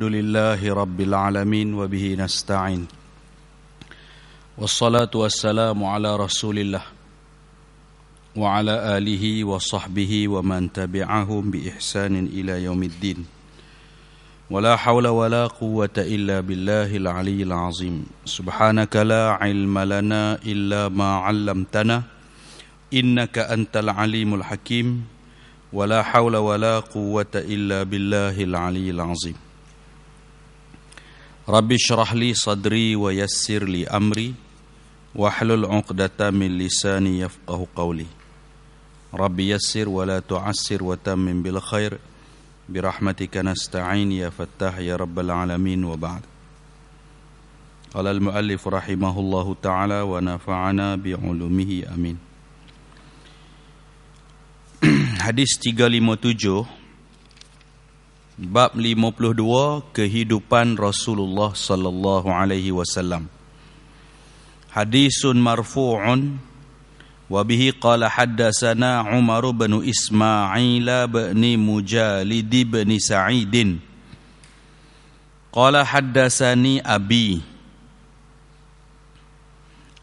الحمد لله رب العالمين وبه نستعين والصلاة والسلام على رسول الله وعلى آله وصحبه ومن تبعهم بإحسان إلى يوم الدين ولا حول ولا قوة إلا بالله العلي العظيم سبحانك لا علم لنا إلا ما علمتنا إنك أنت العليم الحكيم ولا حول ولا قوة إلا بالله العلي العظيم Rabbi syrah li sadri wa yassir li amri wa hlul uqdata min lisani yafqahu qawli Rabbi yassir wa la tu'assir wa tammin bil khair bi rahmatika nasta'in ya fattah ya rabbal alamin wa ba'd Qala al muallif rahimahullahu ta'ala wa nafa'ana bi ulumihi amin Hadis 357 bab 52 kehidupan Rasulullah sallallahu alaihi wasallam Hadisun marfu'un wa bihi qala haddatsana Umar bin Ismail bin Mujalid bin Sa'idin qala haddatsani abi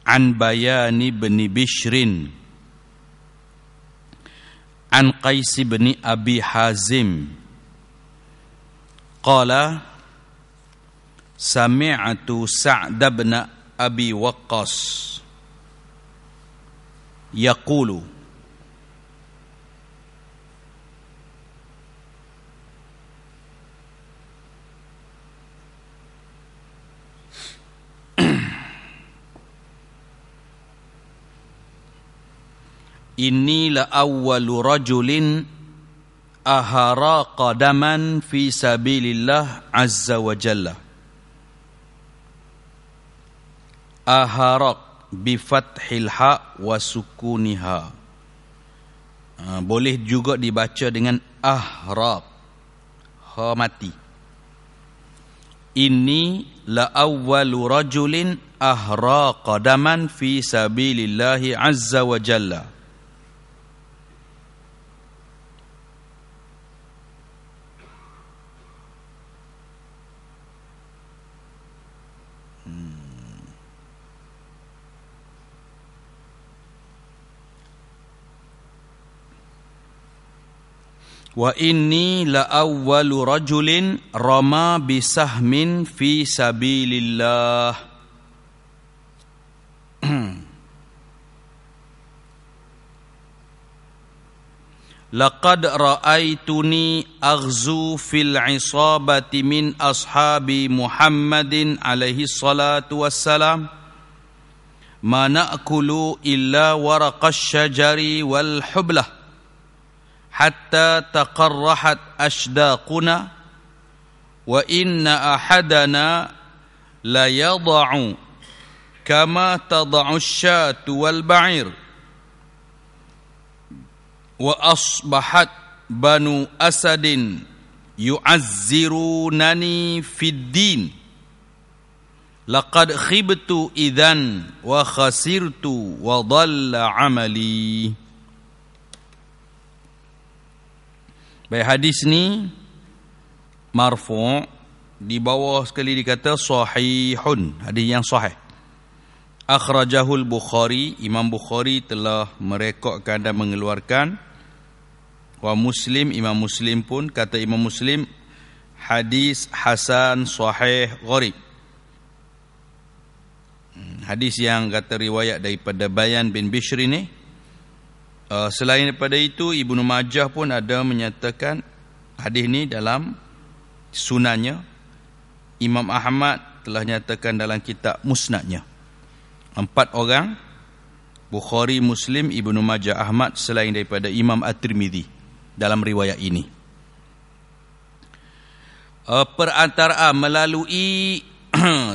an bayani bin Bishrin an Qais bin Abi Hazim Qala Sami'atu Sa'd bin Abi Waqqas yaqulu Inni la awwalu rajulin ahara qadaman fi sabilillah azza wa jalla aharaq bi fathil ha wa sukuniha boleh juga dibaca dengan ahraq ha mati ini la awwalu rajulin ahra qadaman fi sabilillah azza wa jalla وإني لأول رجل رمى بسهم في سبيل الله لقد رأيتني أغزو في العصابة من أصحاب محمد عليه الصلاة والسلام ما نأكل إلا ورق الشجر والحبلة حتى تقرحت أشداقنا وإن أحدنا ليضع كما تضع الشاة والبعير وأصبحت بنو أسد يعزرونني في الدين لقد خبت إذا وخسرت وضل عملي Baik hadis ni marfu' di bawah sekali dikata sahihun, hadis yang sahih. Akhrajahul Bukhari, Imam Bukhari telah merekodkan dan mengeluarkan wa Muslim, Imam Muslim pun kata Imam Muslim hadis hasan sahih gharib. Hmm, hadis yang kata riwayat daripada Bayan bin Bishr ini uh, selain daripada itu Ibnu Majah pun ada menyatakan hadis ni dalam sunannya Imam Ahmad telah nyatakan dalam kitab musnadnya empat orang Bukhari Muslim Ibnu Majah Ahmad selain daripada Imam At-Tirmizi dalam riwayat ini uh, perantara melalui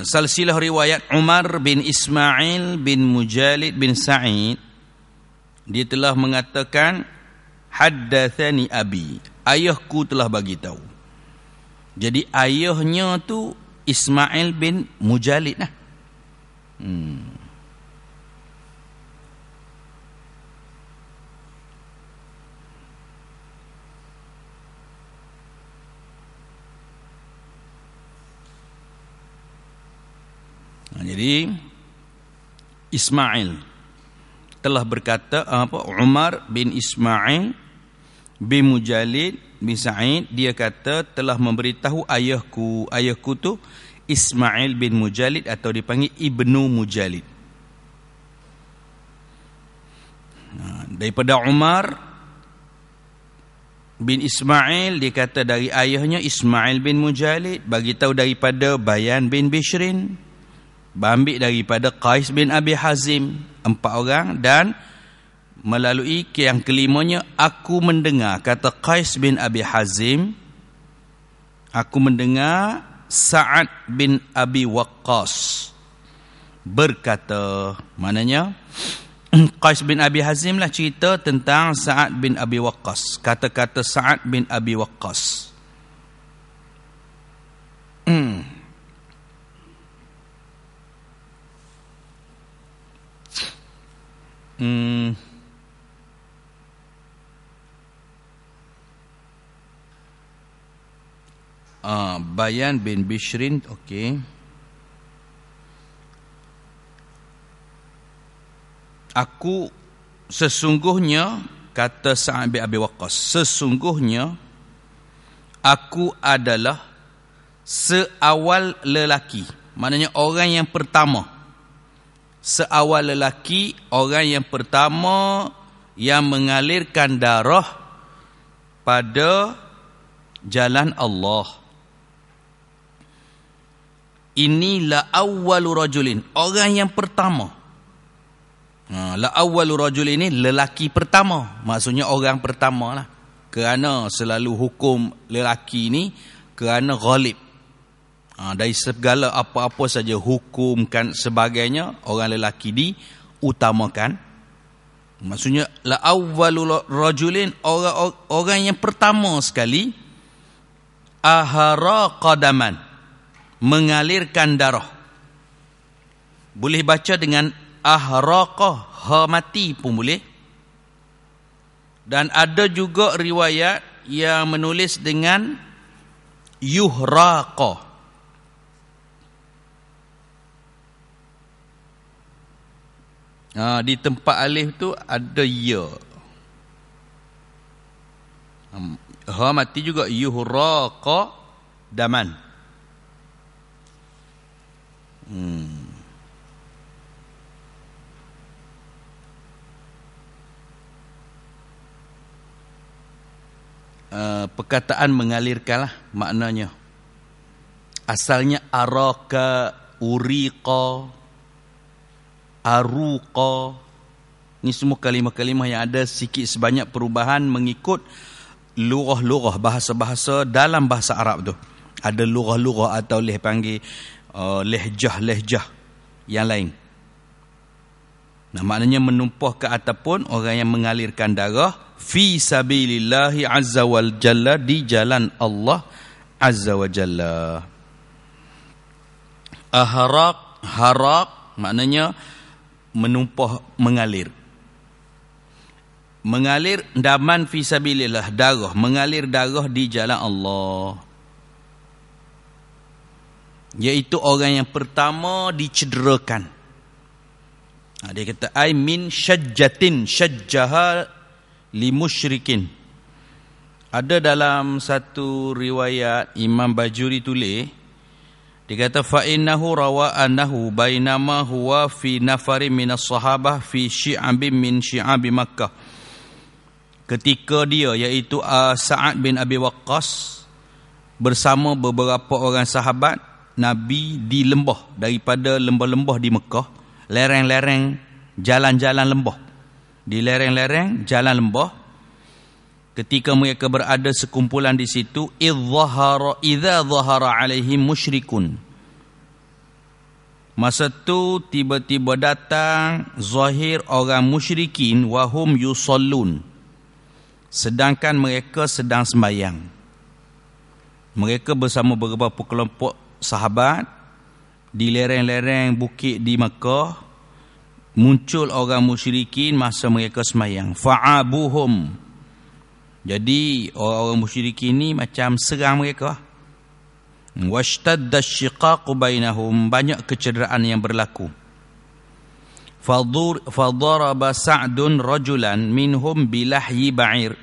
salsilah riwayat Umar bin Ismail bin Mujalid bin Sa'id dia telah mengatakan haddatsani abi ayahku telah bagi tahu jadi ayahnya tu Ismail bin Mujalid lah. Hmm. Nah, jadi Ismail telah berkata apa Umar bin Ismail bin Mujalid bin Sa'id dia kata telah memberitahu ayahku ayahku tu Ismail bin Mujalid atau dipanggil Ibnu Mujalid ha, daripada Umar bin Ismail dia kata dari ayahnya Ismail bin Mujalid bagi tahu daripada Bayan bin Bishrin Bambik daripada Qais bin Abi Hazim empat orang dan melalui yang kelimanya aku mendengar kata Qais bin Abi Hazim aku mendengar Sa'ad bin Abi Waqqas berkata maknanya Qais bin Abi Hazim lah cerita tentang Sa'ad bin Abi Waqqas kata-kata Sa'ad bin Abi Waqqas hmm. Mm. Ah, Bayan bin Bishrin, okey. Aku sesungguhnya kata Sa'ad bin Abi Waqqas, sesungguhnya aku adalah seawal lelaki. Maknanya orang yang pertama seawal lelaki orang yang pertama yang mengalirkan darah pada jalan Allah inilah awal rajulin orang yang pertama ha, la awal rajulin ini lelaki pertama maksudnya orang pertama lah kerana selalu hukum lelaki ini kerana ghalib ha, dari segala apa-apa saja hukum kan sebagainya orang lelaki utamakan. maksudnya la awwalul rajulin orang, orang yang pertama sekali ahara qadaman mengalirkan darah boleh baca dengan ahraqah ha mati pun boleh dan ada juga riwayat yang menulis dengan yuhraqah ha, di tempat alif tu ada ya ha mati juga yuhraqa daman hmm Uh, perkataan mengalirkanlah maknanya asalnya araka uriqa aruqa ni semua kalimah-kalimah yang ada sikit sebanyak perubahan mengikut lurah-lurah bahasa-bahasa dalam bahasa Arab tu ada lurah-lurah atau leh panggil uh, lehjah-lehjah yang lain nah maknanya menumpah ke ataupun orang yang mengalirkan darah fi sabilillahi azza wal jalla di jalan Allah azza wa jalla ahraq, harak maknanya menumpah mengalir mengalir daman fisabilillah darah mengalir darah di jalan Allah iaitu orang yang pertama dicederakan ha, dia kata ai min syajjatin syajjaha limusyrikin ada dalam satu riwayat Imam Bajuri tulis dia kata fa innahu rawa annahu bainama huwa fi nafari minas sahabah fi syi'abim min syi'abi Makkah. Ketika dia iaitu uh, Sa'ad bin Abi Waqqas bersama beberapa orang sahabat Nabi di lembah daripada lembah-lembah di Mekah, lereng-lereng jalan-jalan lembah. Di lereng-lereng jalan lembah ketika mereka berada sekumpulan di situ idzahara idza zahara alaihim musyrikun masa tu tiba-tiba datang zahir orang musyrikin wahum yusallun sedangkan mereka sedang sembahyang mereka bersama beberapa kelompok sahabat di lereng-lereng bukit di Mekah muncul orang musyrikin masa mereka sembahyang fa'abuhum jadi orang-orang musyrik ini macam serang mereka. Washtadda shiqaq bainahum banyak kecederaan yang berlaku. Fadur fadaraba Sa'dun rajulan minhum bilahyi ba'ir.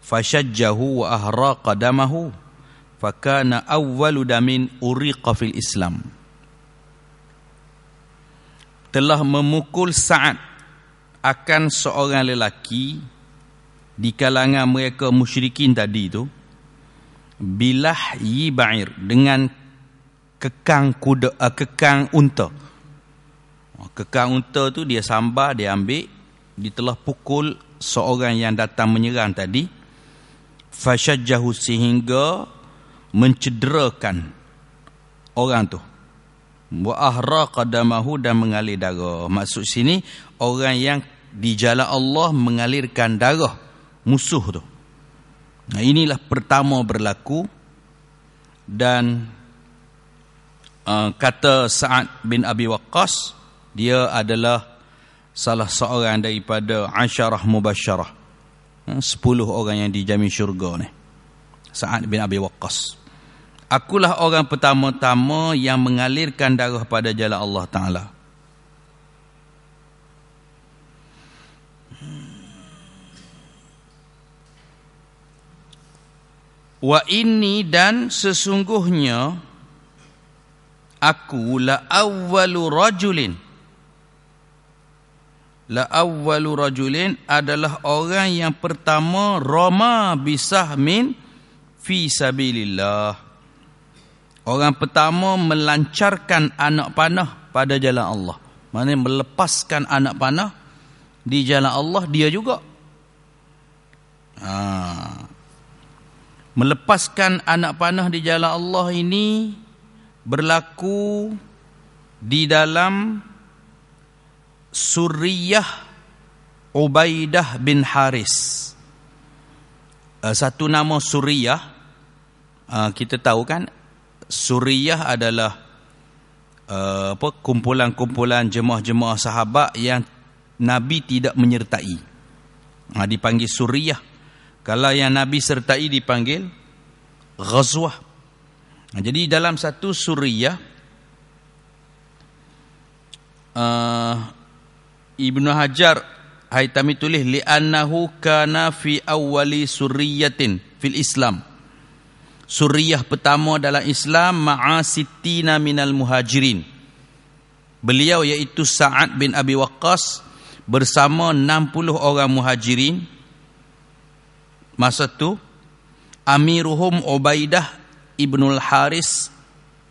Fashajjahu wa ahraqa damahu. Fakana awwalu damin uriqa fil Islam. Telah memukul Sa'ad akan seorang lelaki di kalangan mereka musyrikin tadi tu bilah yibair dengan kekang kuda uh, kekang unta oh, kekang unta tu dia sambar dia ambil dia telah pukul seorang yang datang menyerang tadi fashajahu sehingga mencederakan orang tu wa ahra qadamahu dan mengalir darah maksud sini orang yang di jalan Allah mengalirkan darah musuh tu. Nah inilah pertama berlaku dan uh, kata Sa'ad bin Abi Waqqas dia adalah salah seorang daripada asyarah mubasyarah. Sepuluh orang yang dijamin syurga ni. Sa'ad bin Abi Waqqas. Akulah orang pertama-tama yang mengalirkan darah pada jalan Allah Ta'ala. Wa ini dan sesungguhnya aku la awwalu rajulin La awwalu rajulin adalah orang yang pertama Roma bisah min fi sabilillah Orang pertama melancarkan anak panah pada jalan Allah Maksudnya melepaskan anak panah di jalan Allah dia juga Haa melepaskan anak panah di jalan Allah ini berlaku di dalam Suriyah Ubaidah bin Haris. Uh, satu nama Suriyah, uh, kita tahu kan, Suriyah adalah uh, apa kumpulan-kumpulan jemaah-jemaah sahabat yang Nabi tidak menyertai. Dipanggil Suriyah kalau yang Nabi sertai dipanggil Ghazwah Jadi dalam satu suriah uh, Ibnu Hajar Haitami tulis Li'annahu kana fi awali suriyatin Fil Islam Suriah pertama dalam Islam Ma'asitina minal muhajirin Beliau iaitu Sa'ad bin Abi Waqqas Bersama 60 orang muhajirin Masa tu Amiruhum Ubaidah Ibnul Haris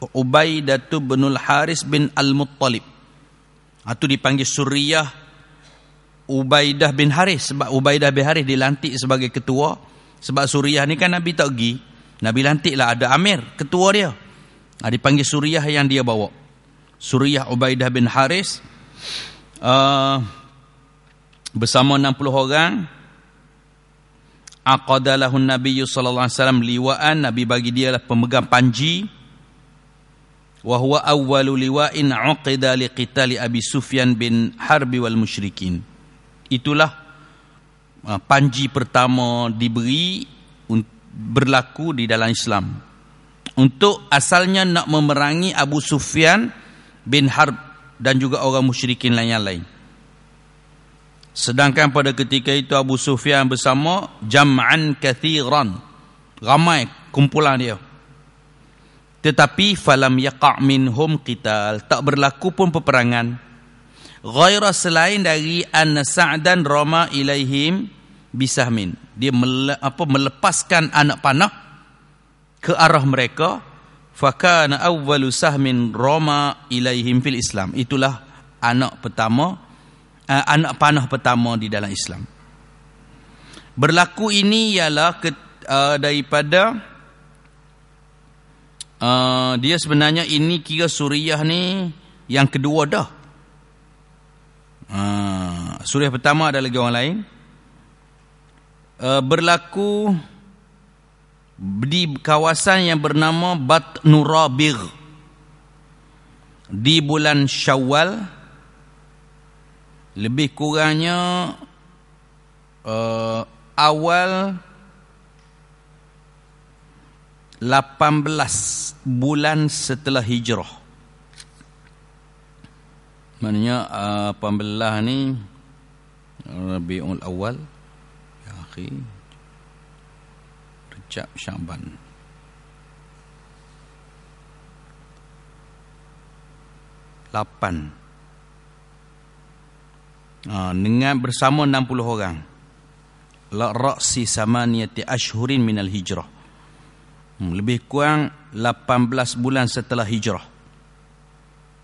Ubaidatu Ibnul Haris bin Al-Muttalib Itu ha, dipanggil Suriyah Ubaidah bin Haris Sebab Ubaidah bin Haris dilantik sebagai ketua Sebab Suriyah ni kan Nabi tak pergi Nabi lah ada Amir ketua dia ha, Dipanggil Suriah yang dia bawa Suriah Ubaidah bin Haris uh, Bersama 60 orang aqadalahun nabiyyu sallallahu alaihi wasallam liwaan nabi bagi dialah pemegang panji wa huwa awwalu liwa'in uqida liqitali abi sufyan bin harbi wal musyrikin itulah uh, panji pertama diberi berlaku di dalam Islam untuk asalnya nak memerangi Abu Sufyan bin Harb dan juga orang musyrikin lain-lain Sedangkan pada ketika itu Abu Sufyan bersama jam'an kathiran. Ramai kumpulan dia. Tetapi falam yaqa' minhum qital. Tak berlaku pun peperangan. Ghaira selain dari anna sa'dan rama ilaihim bisahmin. Dia mele, apa, melepaskan anak panah ke arah mereka. Fakana awwalu sahmin rama ilaihim fil islam. Itulah anak pertama Eh, anak panah pertama di dalam Islam. Berlaku ini ialah ke, uh, daripada uh, dia sebenarnya ini kira suriah ni yang kedua dah. Uh, suriah pertama ada lagi orang lain. Uh, berlaku di kawasan yang bernama Batnurabir di bulan Syawal lebih kurangnya uh, awal 18 bulan setelah hijrah. Maknanya uh, eh, 18 ni Rabiul Awal ya akhir Recap Syaban. Lapan Ha, dengan bersama 60 orang la ra'si samaniyati ashhurin minal hijrah hmm, lebih kurang 18 bulan setelah hijrah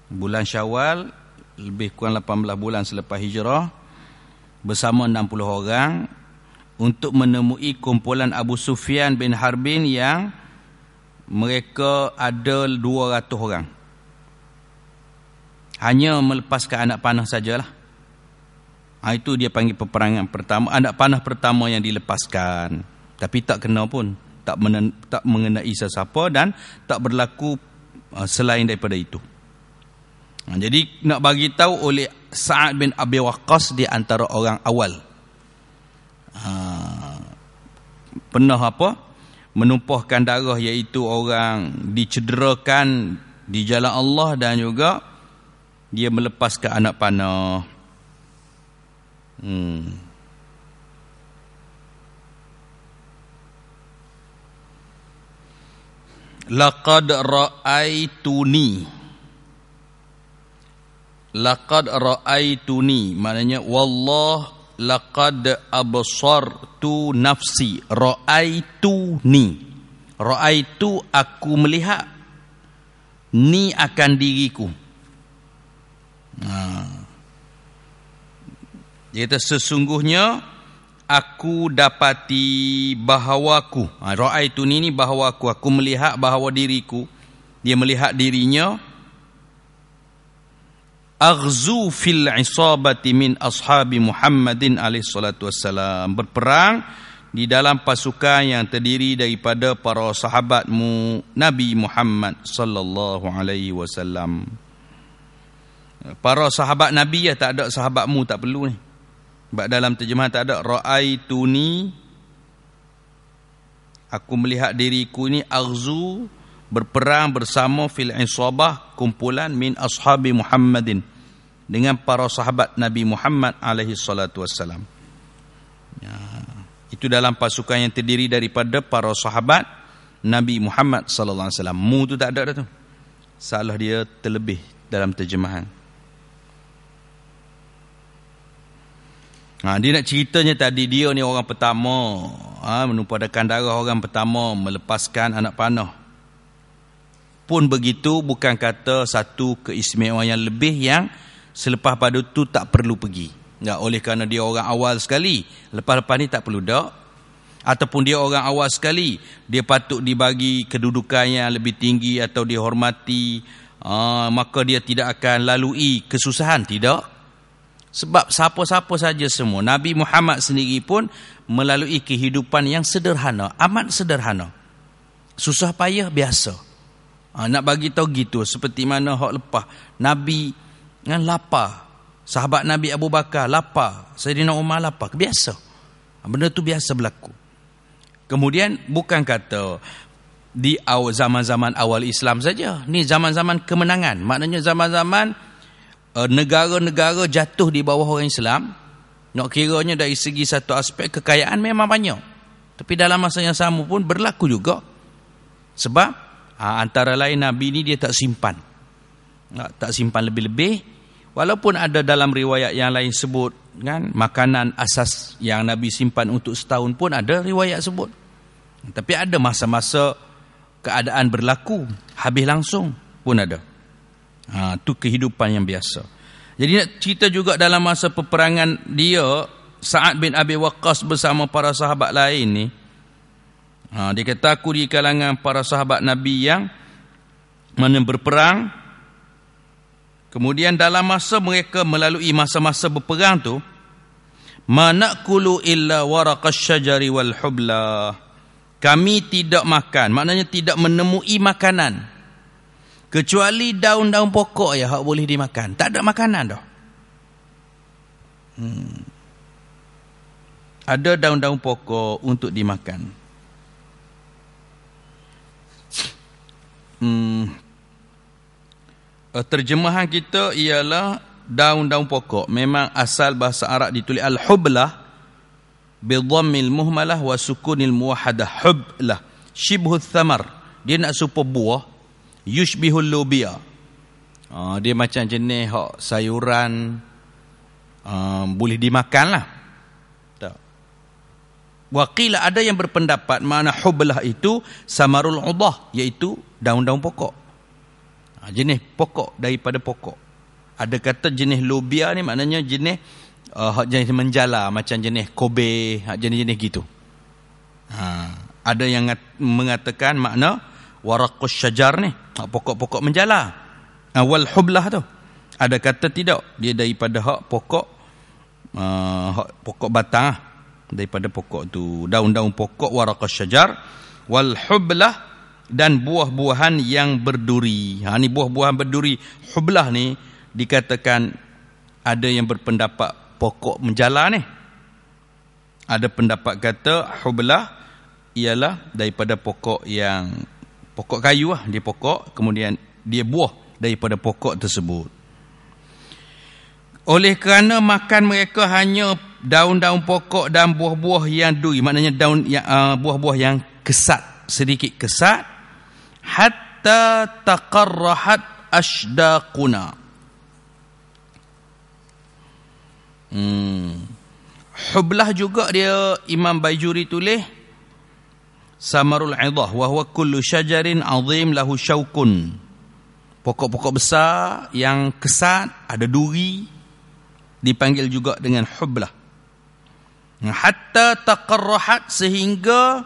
bulan syawal lebih kurang 18 bulan selepas hijrah bersama 60 orang untuk menemui kumpulan Abu Sufyan bin Harbin yang mereka ada 200 orang hanya melepaskan anak panah sajalah ha, itu dia panggil peperangan pertama anak panah pertama yang dilepaskan tapi tak kena pun tak menen, tak mengenai sesiapa dan tak berlaku uh, selain daripada itu ha, jadi nak bagi tahu oleh Sa'ad bin Abi Waqqas di antara orang awal ha, pernah apa menumpahkan darah iaitu orang dicederakan di jalan Allah dan juga dia melepaskan anak panah Hmm. Laqad ra'aituni Laqad ra'aituni Maknanya Wallah Laqad absartu nafsi Ra'aituni Ra'aitu aku melihat Ni akan diriku Nah ha. Dia kata sesungguhnya aku dapati bahawaku. Ha, tu ni ni bahawaku. Aku melihat bahawa diriku. Dia melihat dirinya. Aghzu fil isabati min ashabi Muhammadin alaihi salatu wassalam. Berperang di dalam pasukan yang terdiri daripada para sahabatmu Nabi Muhammad sallallahu alaihi wasallam. Para sahabat Nabi ya tak ada sahabatmu tak perlu ni dalam terjemahan tak ada raaituni aku melihat diriku ini aghzu berperang bersama fil insabah kumpulan min ashabi Muhammadin dengan para sahabat Nabi Muhammad alaihi salatu wasallam. Ya, itu dalam pasukan yang terdiri daripada para sahabat Nabi Muhammad sallallahu alaihi wasallam. Mu tu tak ada dah tu. Salah dia terlebih dalam terjemahan. Ha, dia nak ceritanya tadi dia ni orang pertama ha, menumpadakan darah orang pertama melepaskan anak panah. Pun begitu bukan kata satu keistimewaan yang lebih yang selepas pada tu tak perlu pergi. Ya, oleh kerana dia orang awal sekali. Lepas-lepas ni tak perlu dak. Ataupun dia orang awal sekali. Dia patut dibagi kedudukan yang lebih tinggi atau dihormati. Ha, maka dia tidak akan lalui kesusahan. Tidak. Sebab siapa-siapa saja semua Nabi Muhammad sendiri pun Melalui kehidupan yang sederhana Amat sederhana Susah payah biasa ha, Nak bagi tahu gitu Seperti mana hak lepas Nabi kan lapar Sahabat Nabi Abu Bakar lapar Sayyidina Umar lapar Biasa ha, Benda tu biasa berlaku Kemudian bukan kata di awal zaman-zaman awal Islam saja. Ni zaman-zaman kemenangan. Maknanya zaman-zaman Eh, negara-negara jatuh di bawah orang Islam nak kiranya dari segi satu aspek kekayaan memang banyak tapi dalam masa yang sama pun berlaku juga sebab ah, antara lain Nabi ini dia tak simpan ah, tak simpan lebih-lebih walaupun ada dalam riwayat yang lain sebut kan makanan asas yang Nabi simpan untuk setahun pun ada riwayat sebut tapi ada masa-masa keadaan berlaku habis langsung pun ada Ha, tu kehidupan yang biasa. Jadi nak cerita juga dalam masa peperangan dia, Sa'ad bin Abi Waqqas bersama para sahabat lain ni, ha, dia kata aku di kalangan para sahabat Nabi yang mana berperang, kemudian dalam masa mereka melalui masa-masa berperang tu, mana manakulu illa waraqas syajari wal hubla. Kami tidak makan, maknanya tidak menemui makanan kecuali daun-daun pokok ya hak boleh dimakan tak ada makanan dah hmm. ada daun-daun pokok untuk dimakan hmm. Eh, terjemahan kita ialah daun-daun pokok memang asal bahasa Arab ditulis al-hublah bi muhmalah wa sukunil muwahhadah hublah shibhu thamar dia nak serupa buah yushbihul lubia. Uh, ah, dia macam jenis hak sayuran um, boleh dimakan lah. Tak. Waqila ada yang berpendapat mana hublah itu samarul udah iaitu daun-daun pokok. Uh, jenis pokok daripada pokok. Ada kata jenis lubia ni maknanya jenis uh, jenis menjala macam jenis kobe, jenis-jenis gitu. Ha, ada yang mengatakan makna Warakus syajar ni pokok-pokok menjala awal hublah tu ada kata tidak dia daripada hak pokok uh, hak pokok batang lah. daripada pokok tu daun-daun pokok warakus syajar wal hublah dan buah-buahan yang berduri ha ni buah-buahan berduri hublah ni dikatakan ada yang berpendapat pokok menjala ni ada pendapat kata hublah ialah daripada pokok yang pokok kayu lah dia pokok kemudian dia buah daripada pokok tersebut oleh kerana makan mereka hanya daun-daun pokok dan buah-buah yang duri maknanya daun yang ah, buah-buah yang kesat sedikit kesat hatta taqarrahat ashdaquna hmm hublah juga dia Imam Baijuri tulis samarul idah wa huwa kullu syajarin azim lahu syaukun pokok-pokok besar yang kesat ada duri dipanggil juga dengan hublah hatta taqarrahat sehingga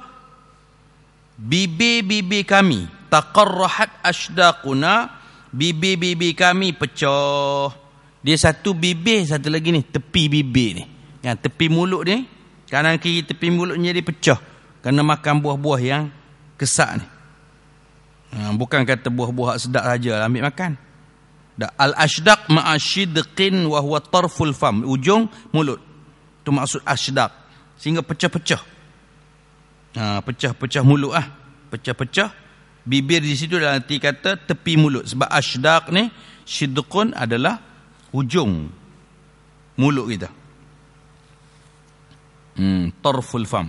bibi-bibi kami taqarrahat ashdaquna bibi-bibi kami pecah dia satu bibi satu lagi ni tepi bibi ni yang tepi mulut ni kanan kiri tepi mulut jadi pecah kerana makan buah-buah yang kesat ni. Ha, bukan kata buah-buah sedap saja lah, ambil makan. Al ashdaq ma'ashidqin wa huwa tarful fam, ujung mulut. Tu maksud ashdaq. Sehingga pecah-pecah. Ha, pecah-pecah mulut ah. Pecah-pecah bibir di situ dalam arti kata tepi mulut sebab ashdaq ni shidqun adalah ujung mulut kita. Hmm, tarful fam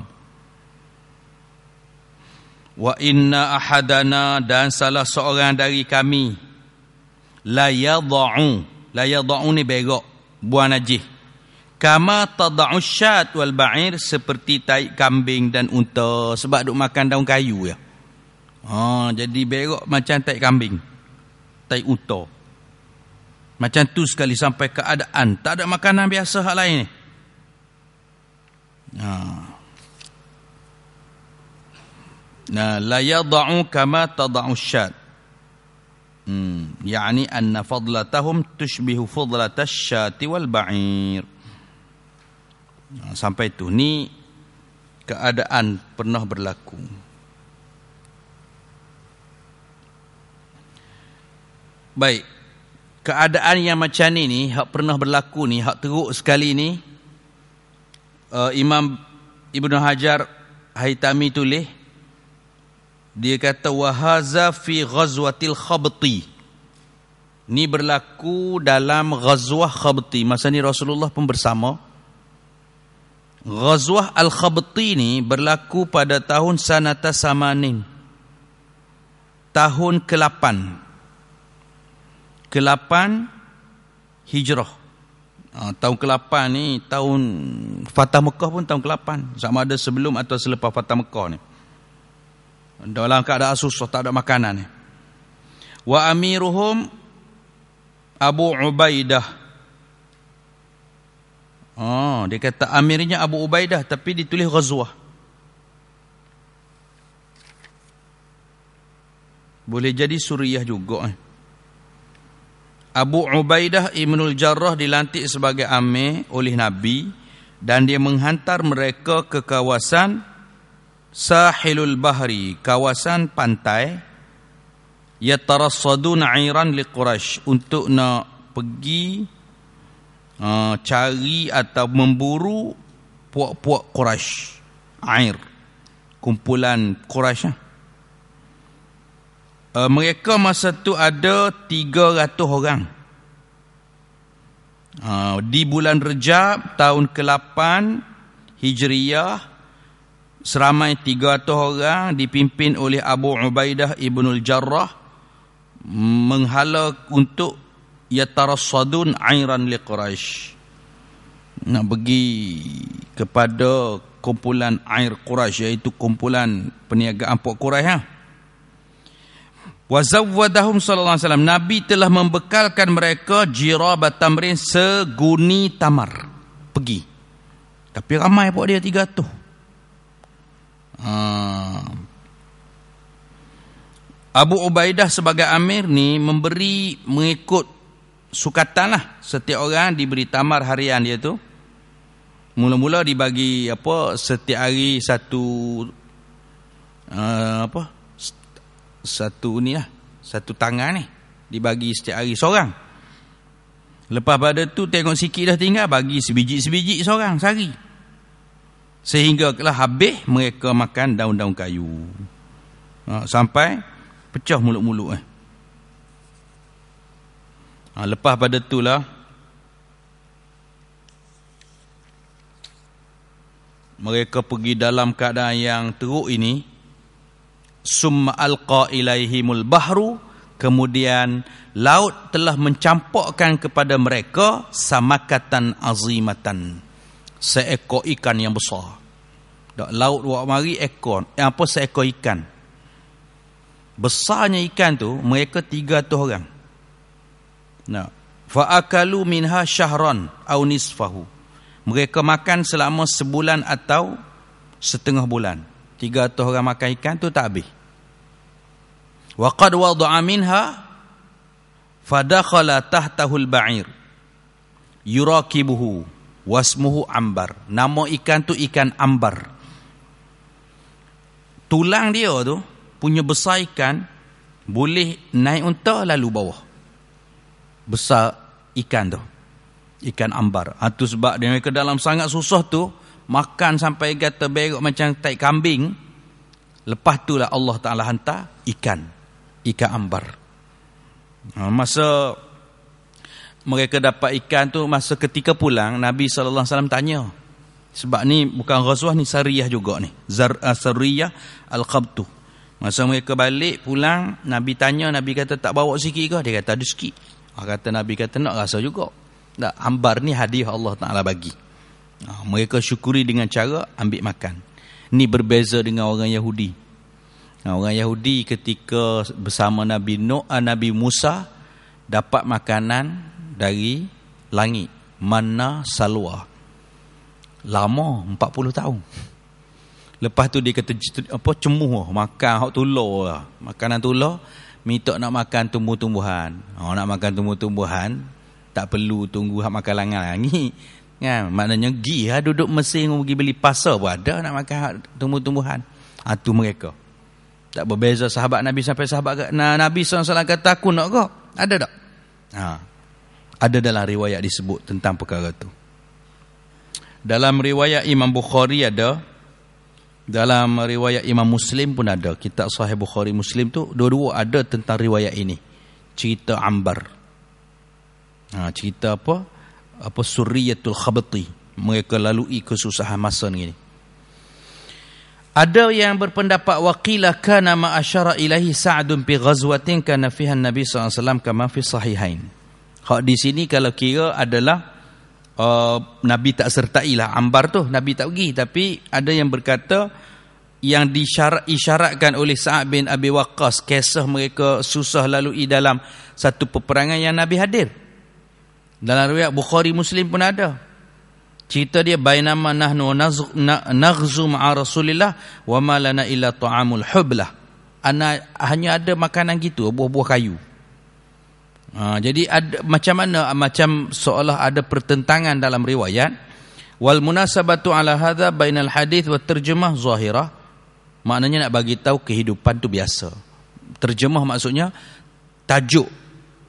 wa inna ahadana dan salah seorang dari kami la yadau la yadau ni berak buah najis kama tadau syat wal ba'ir seperti tai kambing dan unta sebab duk makan daun kayu ya ha jadi berak macam tai kambing tai unta macam tu sekali sampai keadaan tak ada makanan biasa hal lain ni ha Nah, la yadau kama tadau syad. Hmm, yani anna fadlatahum tushbihu fadlatash syati wal ba'ir. Nah, sampai itu ni keadaan pernah berlaku. Baik. Keadaan yang macam ni ni hak pernah berlaku ni hak teruk sekali ni uh, Imam Ibnu Hajar Haitami tulis dia kata wahaza fi ghazwatil khabti. Ni berlaku dalam ghazwah khabti. Masa ni Rasulullah pun bersama. Ghazwah al-khabti ni berlaku pada tahun sanata samanin. Tahun ke-8. Ke-8 hijrah. Ha, tahun ke-8 ni tahun Fatah Mekah pun tahun ke-8 sama ada sebelum atau selepas Fatah Mekah ni dalam keadaan susah tak ada makanan ni. Wa amiruhum Abu Ubaidah. Oh, dia kata amirnya Abu Ubaidah tapi ditulis Ghazwah. Boleh jadi Suriah juga eh. Abu Ubaidah Ibnu Jarrah dilantik sebagai amir oleh Nabi dan dia menghantar mereka ke kawasan sahilul bahri kawasan pantai yatarassaduna iran li quraish untuk nak pergi uh, cari atau memburu puak-puak quraish air kumpulan quraish lah. uh, mereka masa tu ada 300 orang uh, di bulan rejab tahun ke-8 hijriah seramai 300 orang dipimpin oleh Abu Ubaidah ibnul Jarrah menghala untuk yatarasadun airan li Quraisy nak pergi kepada kumpulan air Quraisy iaitu kumpulan perniagaan Pok Quraisy ha? Wazawwadahum sallallahu alaihi wasallam Nabi telah membekalkan mereka jirabat tamrin seguni tamar. Pergi. Tapi ramai pok dia 300. Ha. Abu Ubaidah sebagai Amir ni memberi mengikut sukatan lah setiap orang diberi tamar harian dia tu. Mula-mula dibagi apa setiap hari satu uh, apa satu ni lah satu tangan ni dibagi setiap hari seorang. Lepas pada tu tengok sikit dah tinggal bagi sebiji-sebiji seorang sehari. Sehingga sehinggalah habis mereka makan daun-daun kayu ha, sampai pecah mulut-mulut eh. ha, lepas pada lah mereka pergi dalam keadaan yang teruk ini summa alqa ilaihimul bahru kemudian laut telah mencampakkan kepada mereka samakatan azimatan seekor ikan yang besar. Dak laut dua mari ekor, eh, apa seekor ikan. Besarnya ikan tu mereka 300 orang. Nah, fa akalu minha syahran au nisfahu. Mereka makan selama sebulan atau setengah bulan. 300 orang makan ikan tu tak habis. Wa qad wada'a minha fadakhala tahtahul ba'ir yuraqibuhu Wasmuhu ambar. Nama ikan tu ikan ambar. Tulang dia tu punya besar ikan boleh naik unta lalu bawah. Besar ikan tu. Ikan ambar. Itu ha, sebab dia ke dalam sangat susah tu makan sampai gata berok macam tai kambing. Lepas itulah Allah Ta'ala hantar ikan. Ikan ambar. Ha, masa mereka dapat ikan tu masa ketika pulang Nabi sallallahu alaihi wasallam tanya sebab ni bukan ghazwah ni sariyah juga ni zar asriyah ah, al-qabtu masa mereka balik pulang Nabi tanya Nabi kata tak bawa sikit ke dia kata ada sikit ah kata Nabi kata nak rasa juga tak ambar ni hadiah Allah Taala bagi ah, mereka syukuri dengan cara ambil makan ni berbeza dengan orang Yahudi ah, orang Yahudi ketika bersama Nabi Nuh Nabi Musa dapat makanan dari langit mana salwa lama 40 tahun lepas tu dia kata apa cemuh makan hak tular lah. makanan tular mitok nak makan tumbuh-tumbuhan oh, nak makan tumbuh-tumbuhan tak perlu tunggu hak makan langit langit kan maknanya gi ha, duduk mesin pergi beli pasar pun ada nak makan hak tumbuh-tumbuhan ha, tu mereka tak berbeza sahabat Nabi sampai sahabat nah, Nabi SAW kata aku nak kau ada tak ha, ada dalam riwayat disebut tentang perkara itu. Dalam riwayat Imam Bukhari ada, dalam riwayat Imam Muslim pun ada. Kitab Sahih Bukhari Muslim tu dua-dua ada tentang riwayat ini. Cerita Ambar. Ha, cerita apa? Apa Surriyatul Khabati. Mereka lalui kesusahan masa ini. Ada yang berpendapat waqila kana ma asyara ilahi sa'dun bi ghazwatin kana fiha an-nabi sallallahu alaihi wasallam kama fi sahihain. Hak di sini kalau kira adalah uh, Nabi tak sertailah Ambar tu Nabi tak pergi Tapi ada yang berkata Yang disyaratkan oleh Sa'ad bin Abi Waqas Kisah mereka susah lalui dalam Satu peperangan yang Nabi hadir Dalam riwayat Bukhari Muslim pun ada Cerita dia bainama nahnu naghzu ma'a Rasulillah wa ma illa ta'amul hublah. Ana hanya ada makanan gitu, buah-buah kayu. Ha, jadi ada, macam mana macam seolah ada pertentangan dalam riwayat wal munasabatu ala hadza bainal hadis wa terjemah zahirah maknanya nak bagi tahu kehidupan tu biasa terjemah maksudnya tajuk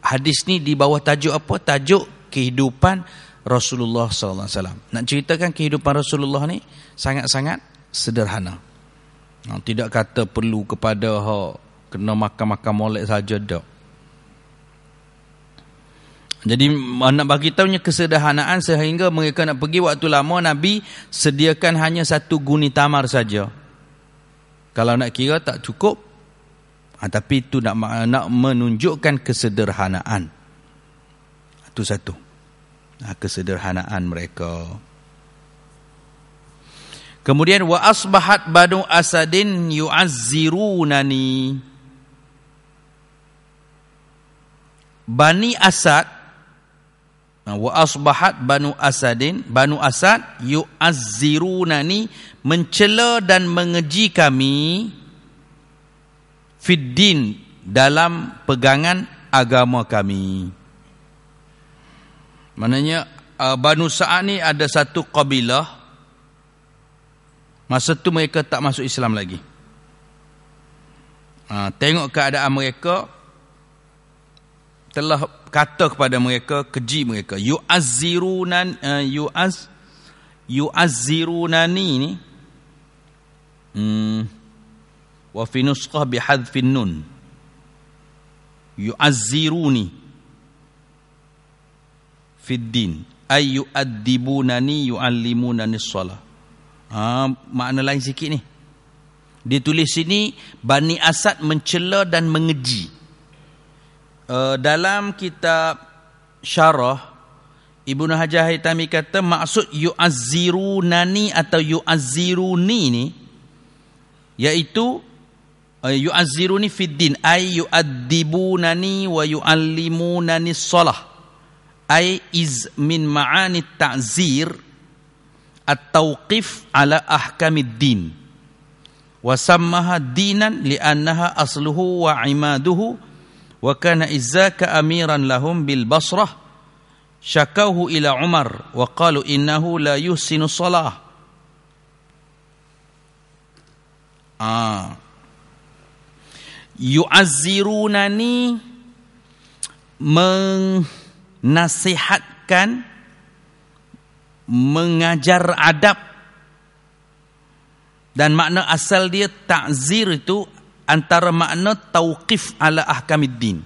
hadis ni di bawah tajuk apa tajuk kehidupan Rasulullah sallallahu alaihi wasallam nak ceritakan kehidupan Rasulullah ni sangat-sangat sederhana ha, tidak kata perlu kepada ha, kena makan-makan molek saja dak jadi nak bagi tahunya kesederhanaan sehingga mereka nak pergi waktu lama Nabi sediakan hanya satu guni tamar saja. Kalau nak kira tak cukup. Ha, tapi itu nak, nak menunjukkan kesederhanaan. Itu satu. Ha, kesederhanaan mereka. Kemudian wa asbahat banu asadin yu'azzirunani. Bani Asad wa asbahat banu asadin banu asad yu'azzirunani mencela dan mengeji kami fiddin dalam pegangan agama kami maknanya uh, banu sa'ad ni ada satu kabilah masa tu mereka tak masuk Islam lagi ah, tengok keadaan mereka telah kata kepada mereka keji mereka Yu uh, eh, yu yuazirunani ni hmm wa fi nusqah bi hadfin nun yuazziruni fi din ay yuaddibunani yuallimunani shalah ha makna lain sikit ni Ditulis tulis sini bani asad mencela dan mengeji uh, dalam kitab syarah Ibnu Hajar Haitami kata maksud yu'azziru nani atau yu'azziru ni ni iaitu uh, eh, yu'azziru ni fid din ay yu'addibu nani wa yu'allimu nani salah ay iz min ma'ani ta'zir at-tawqif ala ahkamid din wa sammaha dinan li'annaha asluhu wa imaduhu wa kana izzaka amiran lahum bil basrah syakauhu ila umar wa qalu innahu la yuhsinu salah ah yu'azziruna ni menasihatkan mengajar adab dan makna asal dia takzir itu antara makna tauqif ala din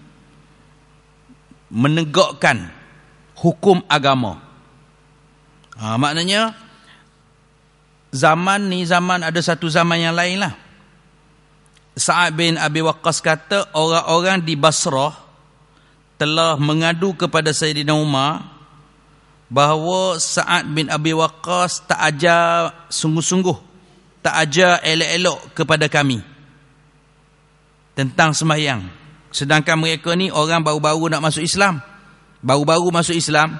menegakkan hukum agama ha, maknanya zaman ni zaman ada satu zaman yang lain lah Sa'ad bin Abi Waqqas kata orang-orang di Basrah telah mengadu kepada Sayyidina Umar bahawa Sa'ad bin Abi Waqqas tak ajar sungguh-sungguh tak ajar elok-elok kepada kami tentang sembahyang. Sedangkan mereka ni orang baru-baru nak masuk Islam. Baru-baru masuk Islam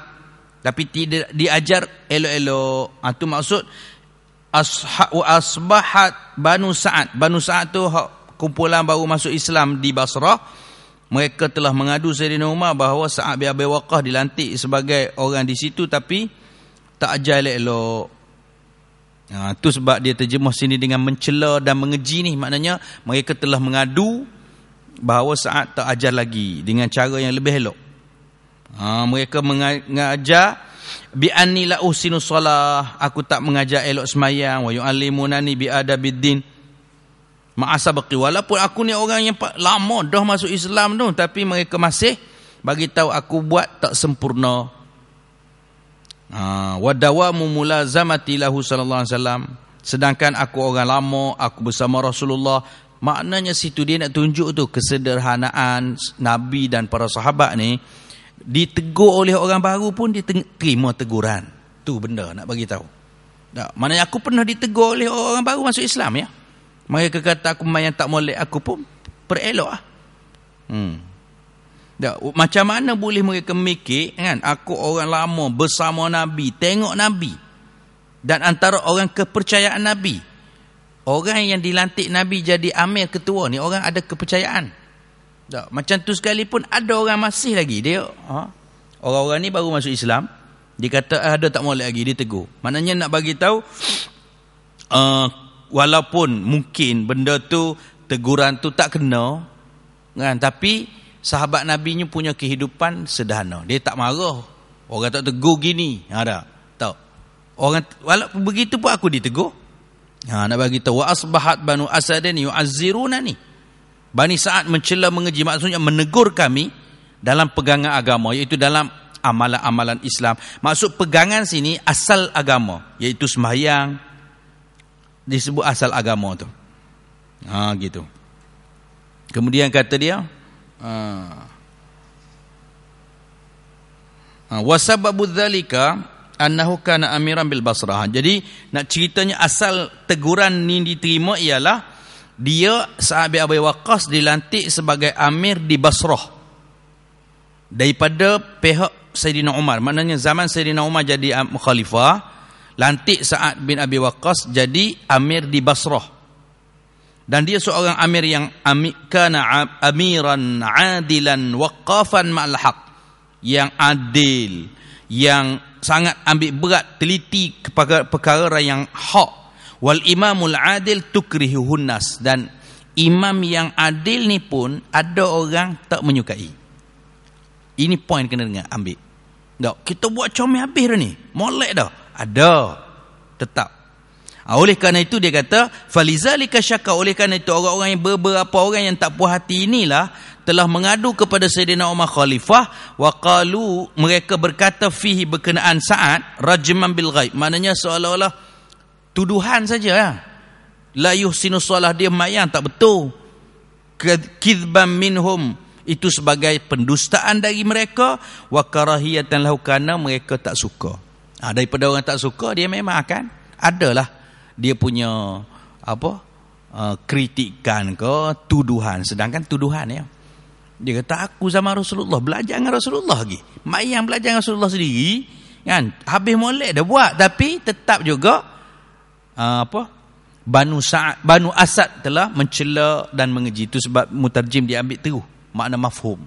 tapi tidak diajar elok-elok. Ah maksud ashab asbahat Banu Sa'ad. Banu Sa'ad tu kumpulan baru masuk Islam di Basrah. Mereka telah mengadu Sayyidina Umar bahawa Sa'ad bin Abi Waqqah dilantik sebagai orang di situ tapi tak ajar elok-elok. Ha, itu sebab dia terjemah sini dengan mencela dan mengeji ni maknanya mereka telah mengadu bahawa saat tak ajar lagi dengan cara yang lebih elok. Ha, mereka mengajar bi anni la salah aku tak mengajar elok semayang wa yu'allimunani bi adabiddin ma'asabaqi walaupun aku ni orang yang lama dah masuk Islam tu tapi mereka masih bagi tahu aku buat tak sempurna Ha, wa dawamu mulazamati lahu sallallahu alaihi wasallam sedangkan aku orang lama aku bersama Rasulullah maknanya situ dia nak tunjuk tu kesederhanaan nabi dan para sahabat ni ditegur oleh orang baru pun dia terima teguran tu benda nak bagi tahu tak maknanya aku pernah ditegur oleh orang baru masuk Islam ya mereka kata aku main tak molek aku pun pereloklah hmm tak, macam mana boleh mereka mikir kan aku orang lama bersama nabi tengok nabi dan antara orang kepercayaan nabi orang yang dilantik nabi jadi amir ketua ni orang ada kepercayaan tak macam tu sekali pun ada orang masih lagi dia ha? orang-orang ni baru masuk Islam dia kata ah, ada tak boleh lagi dia tegur maknanya nak bagi tahu uh, walaupun mungkin benda tu teguran tu tak kena kan tapi sahabat Nabi ni punya kehidupan sederhana. Dia tak marah. Orang tak tegur gini. Ha, tak? Tak. Orang, walaupun begitu pun aku ditegur. Ha, nak bagi tahu. asbahat banu Asad asadin yu'azziruna ni. Bani Sa'ad mencela mengeji. Maksudnya menegur kami dalam pegangan agama. Iaitu dalam amalan-amalan Islam. Maksud pegangan sini asal agama. Iaitu sembahyang. Disebut asal agama tu. Ha, gitu. Kemudian kata dia, Ha. Ha, Wasababu dhalika annahu kana amiran bil Basrah. Jadi nak ceritanya asal teguran ni diterima ialah dia saat bin Abi Waqqas dilantik sebagai amir di Basrah. Daripada pihak Sayyidina Umar. Maknanya zaman Sayyidina Umar jadi khalifah, lantik saat bin Abi Waqqas jadi amir di Basrah dan dia seorang amir yang amikana amiran adilan waqafan ma'al haq yang adil yang sangat ambil berat teliti kepada perkara yang hak wal imamul adil tukrihu hunnas dan imam yang adil ni pun ada orang tak menyukai ini poin kena dengar ambil tak kita buat comel habis dah ni molek dah ada tetap Ah, oleh kerana itu dia kata falizalika syaka oleh kerana itu orang-orang yang beberapa orang yang tak puas hati inilah telah mengadu kepada Sayyidina Umar Khalifah wa qalu mereka berkata fihi berkenaan saat rajman bil ghaib maknanya seolah-olah tuduhan saja ya. la yuhsinu salah dia mayang tak betul kidban minhum itu sebagai pendustaan dari mereka wa karahiyatan lahu kana mereka tak suka ha, daripada orang tak suka dia memang akan adalah dia punya apa uh, kritikan ke tuduhan sedangkan tuduhan ya dia kata aku zaman Rasulullah belajar dengan Rasulullah lagi mai yang belajar dengan Rasulullah sendiri kan habis molek dah buat tapi tetap juga uh, apa Banu Sa'ad Banu Asad telah mencela dan mengeji itu sebab mutarjim diambil teruh makna mafhum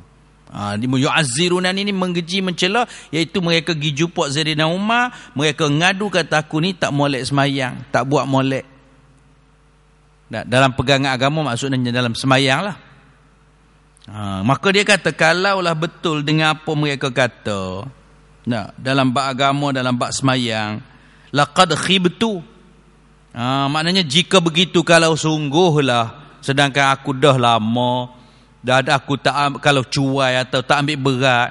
Ha, Yu'azirunan ini menggeji mencela Iaitu mereka pergi jumpa Zaidina Umar Mereka ngadu kata aku ni tak molek semayang Tak buat molek nah, Dalam pegangan agama maksudnya dalam semayang lah ha, Maka dia kata kalaulah betul dengan apa mereka kata nah, Dalam bak agama dalam bak semayang Laqad khibtu ha, Maknanya jika begitu kalau sungguhlah Sedangkan aku dah lama ada aku tak kalau cuai atau tak ambil berat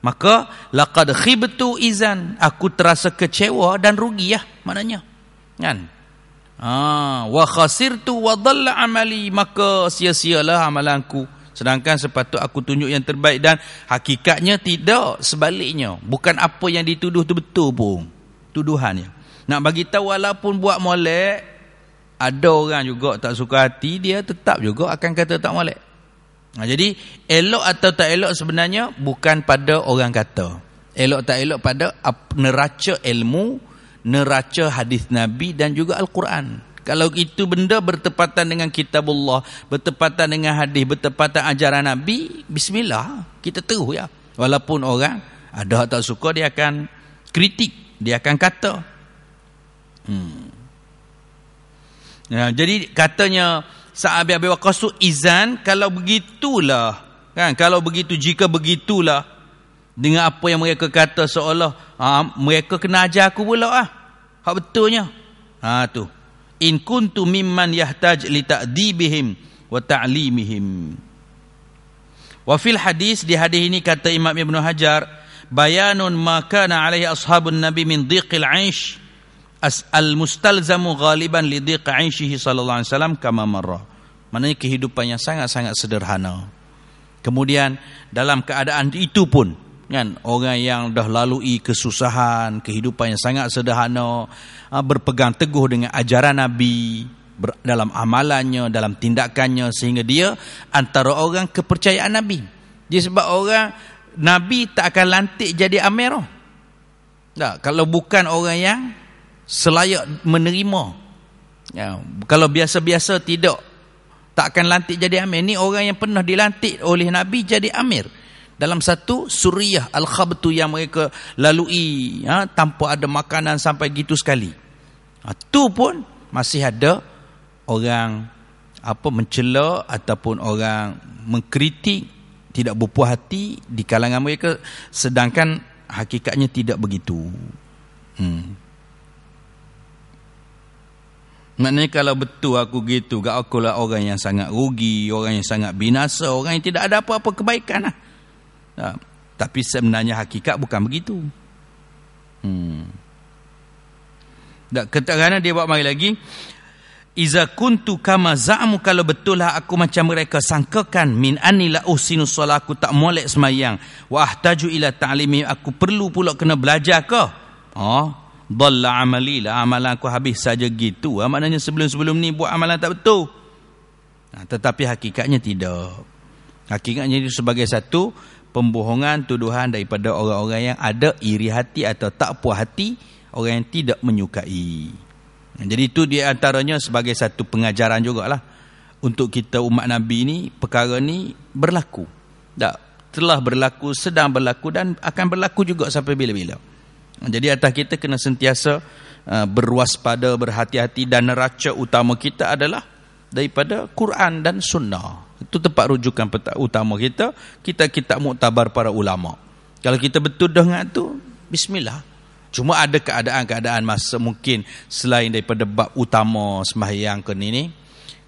maka laqad khibtu izan aku terasa kecewa dan rugi ya maknanya kan ha wa khasirtu wa dhalla amali maka sia-sialah amalanku sedangkan sepatut aku tunjuk yang terbaik dan hakikatnya tidak sebaliknya bukan apa yang dituduh tu betul pun tuduhannya nak bagi tahu walaupun buat molek ada orang juga tak suka hati dia tetap juga akan kata tak molek Ha, jadi elok atau tak elok sebenarnya bukan pada orang kata. Elok tak elok pada neraca ilmu, neraca hadis Nabi dan juga Al-Quran. Kalau itu benda bertepatan dengan kitabullah, bertepatan dengan hadis, bertepatan ajaran Nabi, bismillah, kita teruh ya. Walaupun orang ada tak suka dia akan kritik, dia akan kata. Hmm. Ya, jadi katanya Sa'abi Abi Waqqas tu izan kalau begitulah. Kan? Kalau begitu jika begitulah dengan apa yang mereka kata seolah ha, mereka kena ajar aku pula ah. Hak betulnya. Ha tu. In kuntu mimman yahtaj li ta'dibihim wa ta'limihim. Wa fil hadis di hadis ini kata Imam Ibn Hajar bayanun ma kana alaihi ashabun nabi min diqil 'aysh As al mustalzamu ghaliban lidhiq 'aishihi sallallahu alaihi wasallam kama marra. Maknanya kehidupannya sangat-sangat sederhana. Kemudian dalam keadaan itu pun kan orang yang dah lalui kesusahan, kehidupannya sangat sederhana, ah, berpegang teguh dengan ajaran Nabi, dalam amalannya, dalam tindakannya sehingga dia antara orang kepercayaan Nabi. Dia sebab orang Nabi tak akan lantik jadi amirah. Tak, kalau bukan orang yang selayak menerima ya, kalau biasa-biasa tidak tak akan lantik jadi amir ini orang yang pernah dilantik oleh Nabi jadi amir dalam satu suriah al-khabtu yang mereka lalui ya, tanpa ada makanan sampai gitu sekali ha, tu pun masih ada orang apa mencela ataupun orang mengkritik tidak berpuas hati di kalangan mereka sedangkan hakikatnya tidak begitu hmm. Maknanya kalau betul aku gitu, gak aku lah orang yang sangat rugi, orang yang sangat binasa, orang yang tidak ada apa-apa kebaikan lah. Ha. Tapi sebenarnya hakikat bukan begitu. Hmm. Tak keterangan dia bawa mai lagi. Iza kuntu kama zamu kalau betul lah aku macam mereka sangkakan min anila usinu solat aku tak molek semayang Wah tajulah taalimi aku perlu pula kena belajar ke? Oh dhalla amali la amal aku habis saja gitu ah maknanya sebelum-sebelum ni buat amalan tak betul nah, tetapi hakikatnya tidak hakikatnya itu sebagai satu pembohongan tuduhan daripada orang-orang yang ada iri hati atau tak puas hati orang yang tidak menyukai jadi itu di antaranya sebagai satu pengajaran jugalah untuk kita umat nabi ini perkara ni berlaku tak telah berlaku sedang berlaku dan akan berlaku juga sampai bila-bila jadi atas kita kena sentiasa uh, berwaspada, berhati-hati dan neraca utama kita adalah daripada Quran dan Sunnah. Itu tempat rujukan utama kita, kita kita muktabar para ulama. Kalau kita betul dengan itu, bismillah. Cuma ada keadaan-keadaan masa mungkin selain daripada bab utama sembahyang ke ni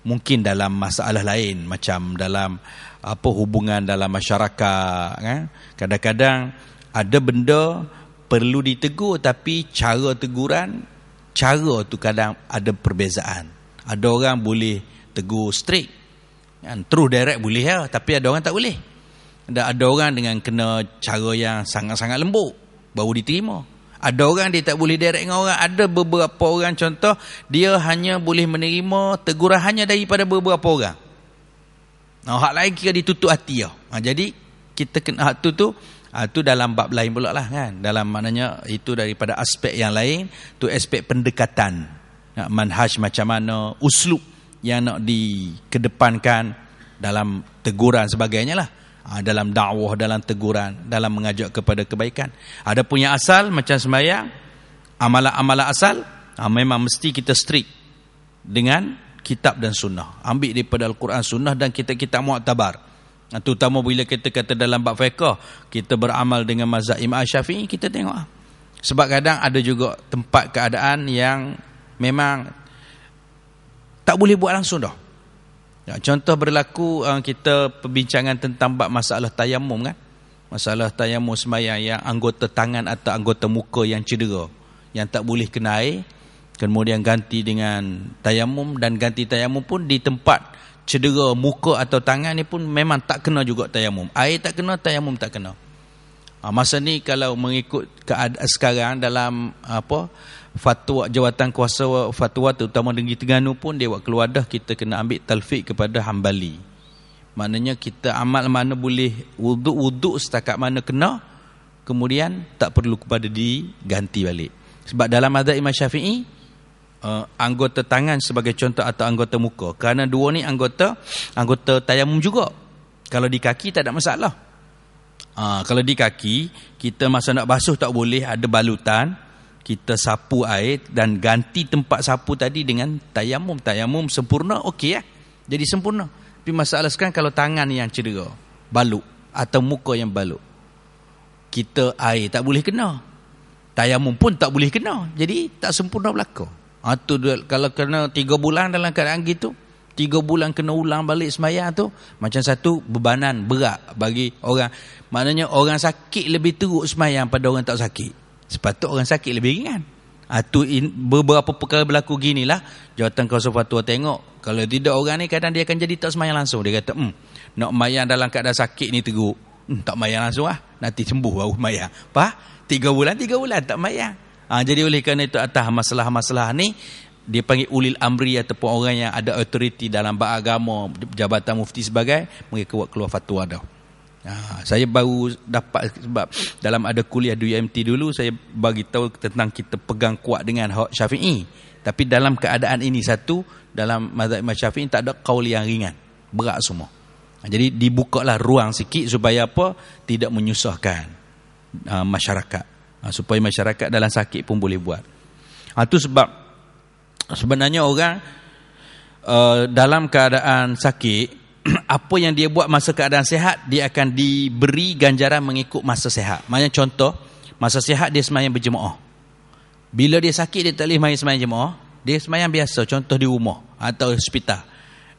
mungkin dalam masalah lain macam dalam apa hubungan dalam masyarakat eh. kadang-kadang ada benda perlu ditegur tapi cara teguran cara tu kadang ada perbezaan ada orang boleh tegur straight kan terus direct boleh ya tapi ada orang tak boleh dan ada orang dengan kena cara yang sangat-sangat lembut baru diterima ada orang dia tak boleh direct dengan orang ada beberapa orang contoh dia hanya boleh menerima teguran hanya daripada beberapa orang nah hak lain kira ditutup hati ya. jadi kita kena hak tu tu itu ah, dalam bab lain pula lah kan dalam maknanya itu daripada aspek yang lain tu aspek pendekatan manhaj macam mana uslub yang nak dikedepankan dalam teguran sebagainya lah ah, dalam dakwah dalam teguran dalam mengajak kepada kebaikan ada punya asal macam sembahyang amalan-amalan asal ah, memang mesti kita strict dengan kitab dan sunnah ambil daripada al-Quran sunnah dan kita kita muktabar Terutama bila kita kata dalam bab fiqah kita beramal dengan mazhab Imam Syafi'i kita tengok ah. sebab kadang ada juga tempat keadaan yang memang tak boleh buat langsung dah. Ya, contoh berlaku uh, kita perbincangan tentang bab masalah tayamum kan. Masalah tayamum sembahyang yang anggota tangan atau anggota muka yang cedera yang tak boleh kena air kemudian ganti dengan tayamum dan ganti tayamum pun di tempat cedera muka atau tangan ni pun memang tak kena juga tayamum. Air tak kena, tayamum tak kena. Ha, masa ni kalau mengikut keadaan sekarang dalam apa fatwa jawatan kuasa fatwa terutama negeri Terengganu pun dia buat keluar dah kita kena ambil talfik kepada hambali. Maknanya kita amal mana boleh wuduk-wuduk setakat mana kena kemudian tak perlu kepada diganti balik. Sebab dalam mazhab Imam Syafi'i uh, anggota tangan sebagai contoh atau anggota muka kerana dua ni anggota anggota tayamum juga kalau di kaki tak ada masalah uh, kalau di kaki kita masa nak basuh tak boleh ada balutan kita sapu air dan ganti tempat sapu tadi dengan tayamum tayamum sempurna okey ya jadi sempurna tapi masalah sekarang kalau tangan yang cedera balut atau muka yang balut kita air tak boleh kena tayamum pun tak boleh kena jadi tak sempurna belakang. Atau ah, dia, kalau kena tiga bulan dalam keadaan gitu, tiga bulan kena ulang balik semayah tu, macam satu bebanan berat bagi orang. Maknanya orang sakit lebih teruk semayah pada orang tak sakit. Sepatut orang sakit lebih ringan. Atau ah, in, beberapa perkara berlaku gini lah. jawatan kuasa fatwa tengok, kalau tidak orang ni kadang dia akan jadi tak semayah langsung. Dia kata, hmm, nak semayah dalam keadaan sakit ni teruk. Hmm, tak semayah langsung lah. Nanti sembuh baru semayah. Faham? Tiga bulan, tiga bulan tak semayah. Ha, jadi oleh kerana itu atas masalah-masalah ni dia panggil ulil amri ataupun orang yang ada autoriti dalam bab agama jabatan mufti sebagai mereka buat keluar fatwa dah. Ha, saya baru dapat sebab dalam ada kuliah di UMT dulu saya bagi tahu tentang kita pegang kuat dengan hak Syafi'i. Tapi dalam keadaan ini satu dalam mazhab Syafi'i tak ada kaul yang ringan. Berat semua. Ha, jadi dibukalah ruang sikit supaya apa? Tidak menyusahkan ha, masyarakat ha, supaya masyarakat dalam sakit pun boleh buat. Itu ha, sebab sebenarnya orang uh, dalam keadaan sakit apa yang dia buat masa keadaan sehat dia akan diberi ganjaran mengikut masa sehat. Macam contoh masa sehat dia semayang berjemaah. Bila dia sakit dia tak boleh main semayang jemaah. Dia semayang biasa contoh di rumah atau hospital.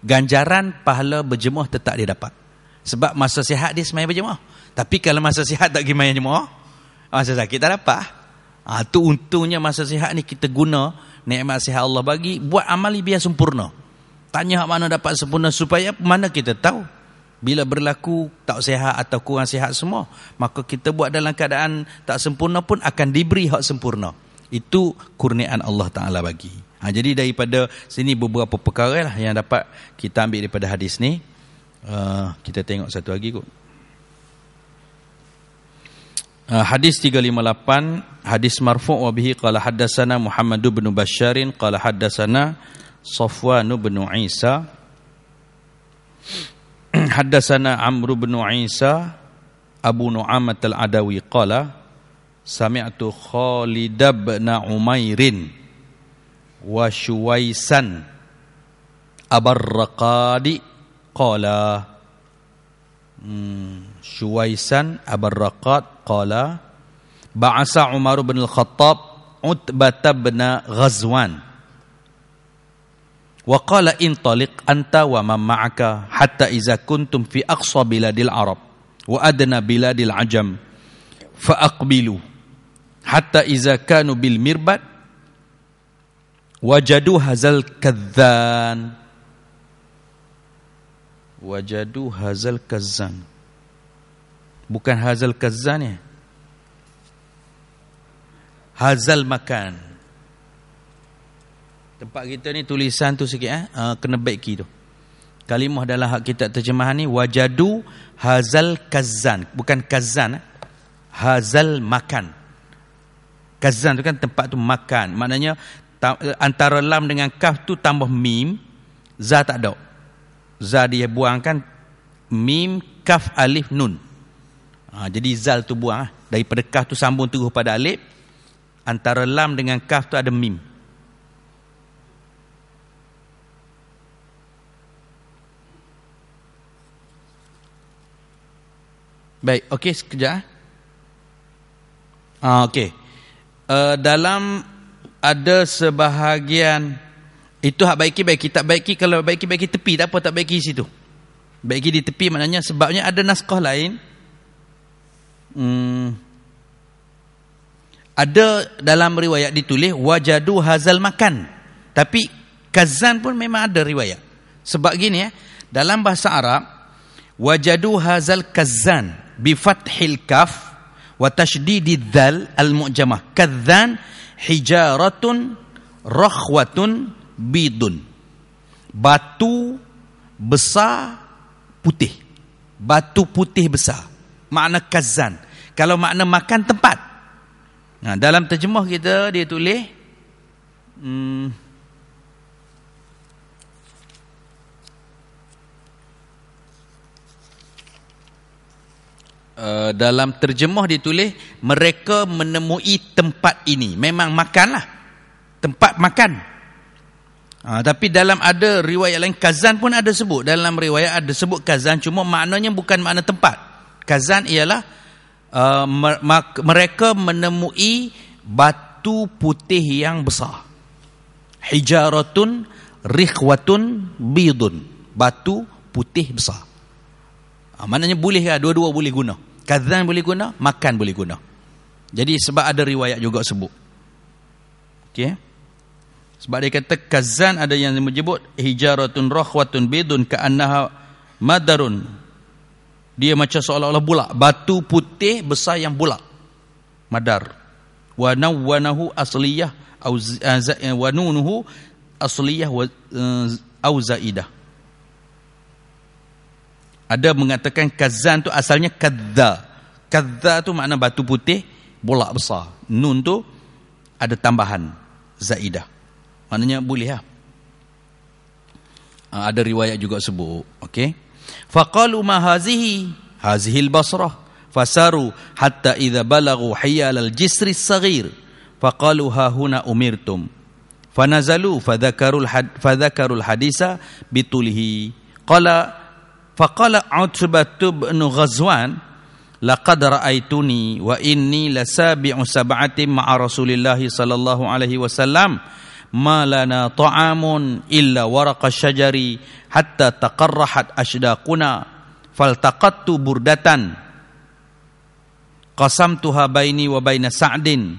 Ganjaran pahala berjemaah tetap dia dapat. Sebab masa sehat dia semayang berjemaah. Tapi kalau masa sehat tak pergi main jemaah, Masa ah, sakit tak dapat. Ha, tu untungnya masa sihat ni kita guna nikmat sihat Allah bagi. Buat amali biar sempurna. Tanya hak mana dapat sempurna supaya mana kita tahu. Bila berlaku tak sihat atau kurang sihat semua. Maka kita buat dalam keadaan tak sempurna pun akan diberi hak sempurna. Itu kurniaan Allah Ta'ala bagi. Ha, jadi daripada sini beberapa perkara lah yang dapat kita ambil daripada hadis ni. Uh, kita tengok satu lagi kot. Eh, hadis 358 hadis marfu wa bihi qala haddatsana Muhammad bin Basharin qala haddatsana Safwan bin Isa haddatsana Amr bin Isa Abu Nu'amah al-Adawi qala sami'tu Khalid bin Umairin wa Shuwaisan Abar Raqadi qala hmm. شويسان أبا الرقاد قال بعث عمر بن الخطاب عتبة بن غزوان وقال انطلق أنت ومن معك حتى إذا كنتم في أقصى بلاد العرب وأدنى بلاد العجم فأقبلوا حتى إذا كانوا بالمربد وجدوا هذا الكذان وجدوا هذا الكذان bukan hazal kazan ya, hazal makan tempat kita ni tulisan tu sikit eh uh, kena baikki tu kalimah dalam hak kita terjemahan ni wajadu hazal kazan. bukan kazan, eh? hazal makan Kazan tu kan tempat tu makan maknanya antara lam dengan kaf tu tambah mim zah tak ada Zah dia buangkan mim kaf alif nun Ha, jadi zal tu buang dari lah. Daripada kaf tu sambung terus pada alif. Antara lam dengan kaf tu ada mim. Baik, okey sekejap. Ah, ha, okey. Uh, dalam ada sebahagian itu hak baiki baiki tak baiki kalau baiki baiki tepi tak apa tak baiki situ baiki di tepi maknanya sebabnya ada naskah lain Hmm. Ada dalam riwayat ditulis wajadu hazal makan. Tapi kazan pun memang ada riwayat. Sebab gini ya, dalam bahasa Arab wajadu hazal kazan bi fathil kaf wa tashdidid dal al mu'jamah. Kazan hijaratun rakhwatun bidun. Batu besar putih. Batu putih besar makna kazan. Kalau makna makan tempat. Nah, ha, dalam terjemah kita dia tulis hmm, Uh, dalam terjemah ditulis mereka menemui tempat ini memang makanlah tempat makan uh, tapi dalam ada riwayat lain kazan pun ada sebut dalam riwayat ada sebut kazan cuma maknanya bukan makna tempat Kazan ialah uh, mereka menemui batu putih yang besar. Hijaratun rikhwatun bidun. Batu putih besar. Uh, maknanya boleh lah, dua-dua boleh guna. Kazan boleh guna, makan boleh guna. Jadi sebab ada riwayat juga sebut. Okey. Sebab dia kata kazan ada yang menyebut hijaratun rakhwatun bidun ka'annaha madarun dia macam seolah-olah bulat, batu putih besar yang bulat. Madar. Wa nawwanahu asliyah au eh, wa nunuhu asliyah eh, au zaidah. Ada mengatakan kazan tu asalnya kadza. Kadza tu makna batu putih bulat besar. Nun tu ada tambahan zaidah. Maknanya boleh lah. Ah, ada riwayat juga sebut. Okey faqalu ma hazihi hazihi al-basrah fasaru hatta idza balagu hiyal al-jisri as-saghir faqalu ha huna umirtum fanazalu fadhakarul had fadhakarul haditha bitulihi qala faqala utbah ibn ghazwan laqad ra'aituni wa inni lasabi'u sab'atin ma'a rasulillahi sallallahu alaihi wasallam malana ta'amun illa waraqa shajari hatta taqarrahat ashdaquna faltaqattu burdatan qasamtuha baini wa baina sa'din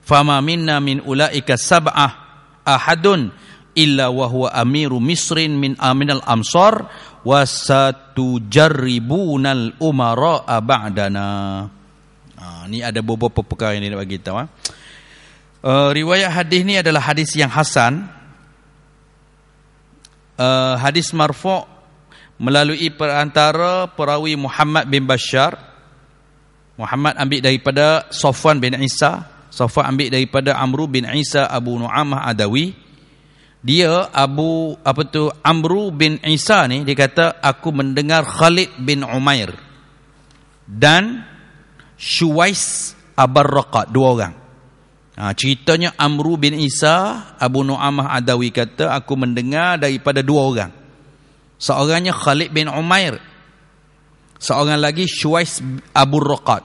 fama minna min ulaika sab'ah ahadun illa wa huwa amiru misrin min aminal ah, amsar wa satu jarribunal umara ba'dana ha, ni ada beberapa perkara yang dia nak bagi tahu ha? uh, riwayat hadis ni adalah hadis yang hasan uh, hadis marfu' melalui perantara perawi Muhammad bin Bashar Muhammad ambil daripada Sofwan bin Isa Sofwan ambil daripada Amru bin Isa Abu Nu'amah Adawi dia Abu apa tu Amru bin Isa ni dia kata aku mendengar Khalid bin Umair dan Shuwais Abarraqah dua orang Ha, ceritanya Amru bin Isa, Abu Nu'amah Adawi kata, aku mendengar daripada dua orang. Seorangnya Khalid bin Umair. Seorang lagi Shuais Abu Raqad.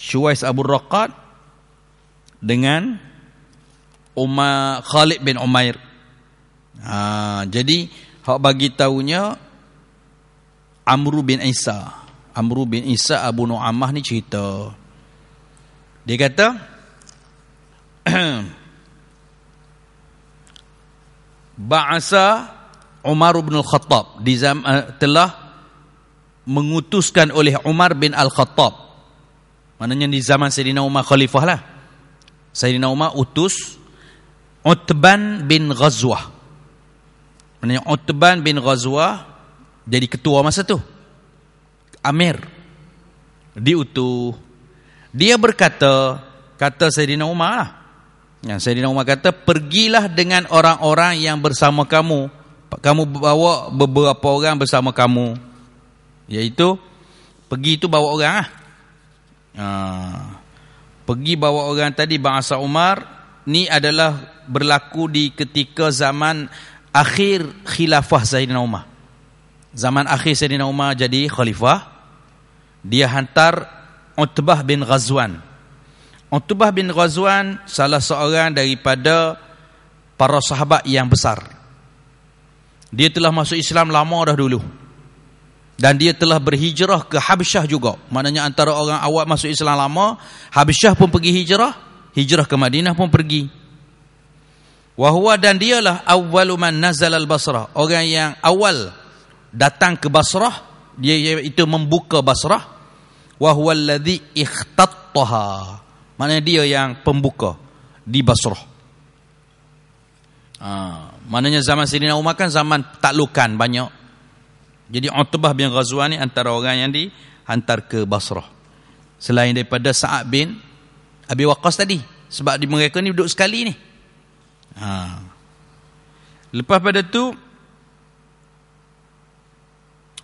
Shuais Abu Raqad dengan Umar Khalid bin Umair. Ha, jadi, hak bagi tahunya Amru bin Isa. Amru bin Isa Abu Nu'amah ni cerita. Dia kata Ba'asa Umar bin Al-Khattab di zaman, uh, eh, telah mengutuskan oleh Umar bin Al-Khattab. Maknanya di zaman Sayyidina Umar khalifah lah. Sayyidina Umar utus Utban bin Ghazwah. Maknanya Utban bin Ghazwah jadi ketua masa tu. Amir. Diutuh. Dia berkata, kata Sayyidina Umar lah. Yang Sayyidina Umar kata, pergilah dengan orang-orang yang bersama kamu. Kamu bawa beberapa orang bersama kamu. Iaitu, pergi itu bawa orang lah. Ha. Pergi bawa orang tadi, bahasa Umar, ni adalah berlaku di ketika zaman akhir khilafah Sayyidina Umar. Zaman akhir Sayyidina Umar jadi khalifah. Dia hantar Utbah bin Ghazwan. Utbah bin Ghazwan salah seorang daripada para sahabat yang besar. Dia telah masuk Islam lama dah dulu. Dan dia telah berhijrah ke Habsyah juga. Maknanya antara orang awal masuk Islam lama, Habsyah pun pergi hijrah, hijrah ke Madinah pun pergi. Wahua dan dialah awwalu man nazal al-Basrah. Orang yang awal datang ke Basrah, dia itu membuka Basrah wa huwa allazi ikhtattaha maknanya dia yang pembuka di Basrah ha, maknanya zaman Sayyidina Umar kan zaman taklukan banyak jadi Utbah bin Ghazwan ni antara orang yang dihantar ke Basrah selain daripada Sa'ad bin Abi Waqqas tadi sebab di mereka ni duduk sekali ni ha. lepas pada tu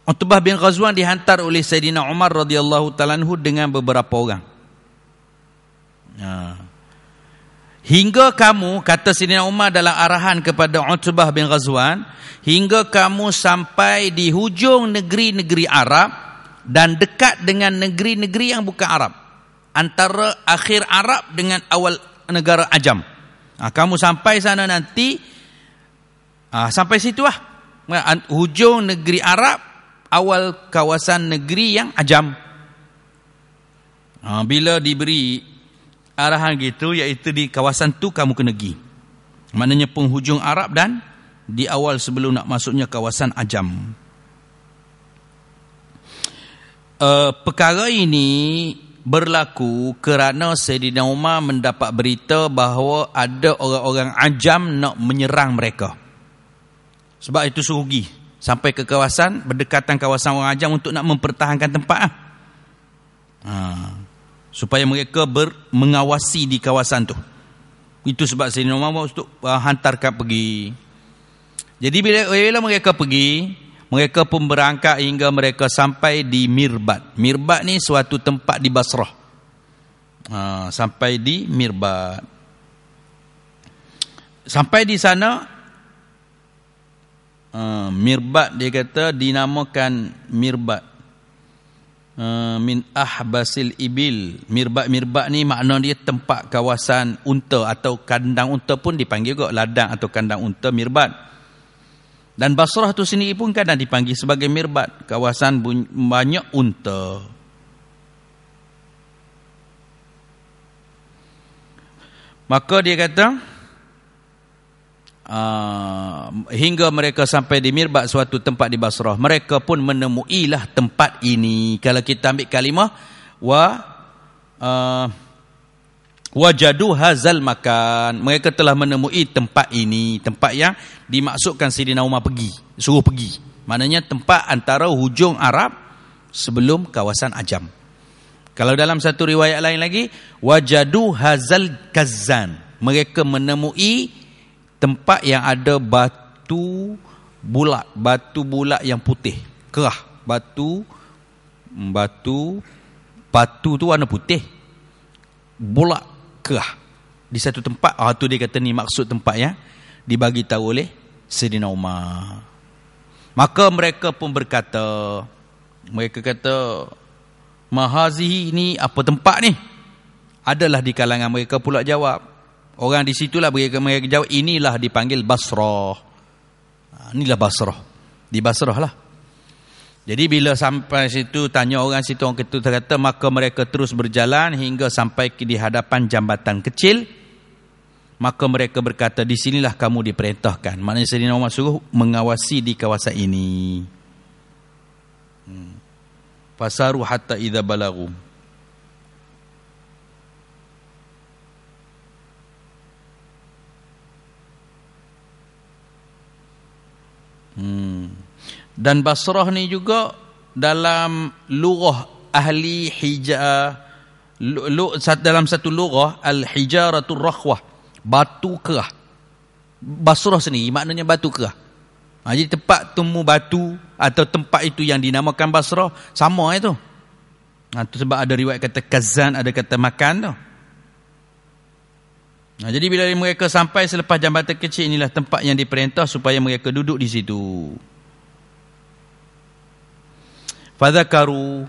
Utbah bin Ghazwan dihantar oleh Sayyidina Umar radhiyallahu talanhu dengan beberapa orang. Ha. Hingga kamu, kata Sayyidina Umar dalam arahan kepada Utbah bin Ghazwan, hingga kamu sampai di hujung negeri-negeri Arab dan dekat dengan negeri-negeri yang bukan Arab. Antara akhir Arab dengan awal negara Ajam. Ha, kamu sampai sana nanti, ha, sampai situ lah. Ha, hujung negeri Arab awal kawasan negeri yang ajam. Ha, bila diberi arahan gitu, iaitu di kawasan tu kamu kena pergi. Maknanya penghujung Arab dan di awal sebelum nak masuknya kawasan ajam. Uh, perkara ini berlaku kerana Sayyidina Umar mendapat berita bahawa ada orang-orang ajam nak menyerang mereka. Sebab itu suruh pergi sampai ke kawasan berdekatan kawasan orang ajam untuk nak mempertahankan tempat ah. Ha. Supaya mereka ber, mengawasi di kawasan tu. Itu sebab Sayyidina Umar untuk uh, ah, hantarkan pergi. Jadi bila, bila mereka pergi, mereka pun berangkat hingga mereka sampai di Mirbat. Mirbat ni suatu tempat di Basrah. Ha, sampai di Mirbat. Sampai di sana, uh, mirbat dia kata dinamakan mirbat uh, min ahbasil ibil mirbat-mirbat ni makna dia tempat kawasan unta atau kandang unta pun dipanggil juga ladang atau kandang unta mirbat dan Basrah tu sendiri pun kadang dipanggil sebagai mirbat kawasan banyak unta maka dia kata uh, hingga mereka sampai di Mirbat suatu tempat di Basrah mereka pun menemuilah tempat ini kalau kita ambil kalimah wa uh, wajadu hazal makan mereka telah menemui tempat ini tempat yang dimaksudkan Sidina Umar pergi suruh pergi maknanya tempat antara hujung Arab sebelum kawasan Ajam kalau dalam satu riwayat lain lagi wajadu hazal kazan mereka menemui tempat yang ada batu bulat, batu bulat yang putih, kerah, batu hmm, batu batu tu warna putih. Bulat kerah di satu tempat. Ah tu dia kata ni maksud tempatnya dibagi tahu oleh Sayyidina Umar. Maka mereka pun berkata mereka kata Mahazihi ini apa tempat ni? Adalah di kalangan mereka pula jawab. Orang di situlah mereka mereka jauh inilah dipanggil Basrah. Ha, inilah Basrah. Di Basrah lah. Jadi bila sampai situ tanya orang situ orang itu kata maka mereka terus berjalan hingga sampai di hadapan jambatan kecil. Maka mereka berkata di sinilah kamu diperintahkan. Maknanya Sayyidina Umar suruh mengawasi di kawasan ini. Hmm. Fasaru hatta idza balagum. Hmm. Dan Basrah ni juga dalam lughah ahli hijaz dalam satu lughah al-hijaratul rakhwah batu kerah. Basrah sini maknanya batu kerah. Ha, jadi tempat temu batu atau tempat itu yang dinamakan Basrah sama itu. Ha, tu sebab ada riwayat kata kazan, ada kata makan tu. Nah, ha, jadi bila mereka sampai selepas jambatan kecil inilah tempat yang diperintah supaya mereka duduk di situ. Fadzakaru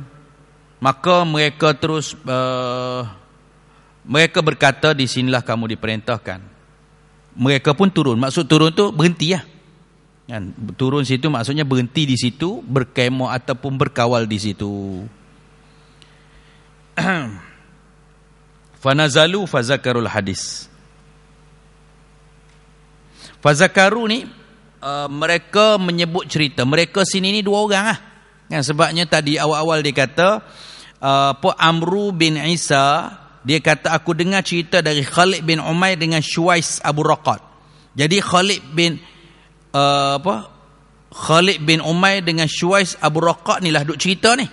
maka mereka terus uh, mereka berkata di sinilah kamu diperintahkan. Mereka pun turun. Maksud turun tu berhenti ya. Kan? Turun situ maksudnya berhenti di situ, berkemo ataupun berkawal di situ. Fanazalu fazakarul hadis. Fazakaru ni uh, mereka menyebut cerita. Mereka sini ni dua orang lah. Kan sebabnya tadi awal-awal dia kata apa uh, Amru bin Isa dia kata aku dengar cerita dari Khalid bin Umay dengan Shuais Abu Raqat. Jadi Khalid bin uh, apa Khalid bin Umay dengan Shuais Abu Raqat ni lah duk cerita ni.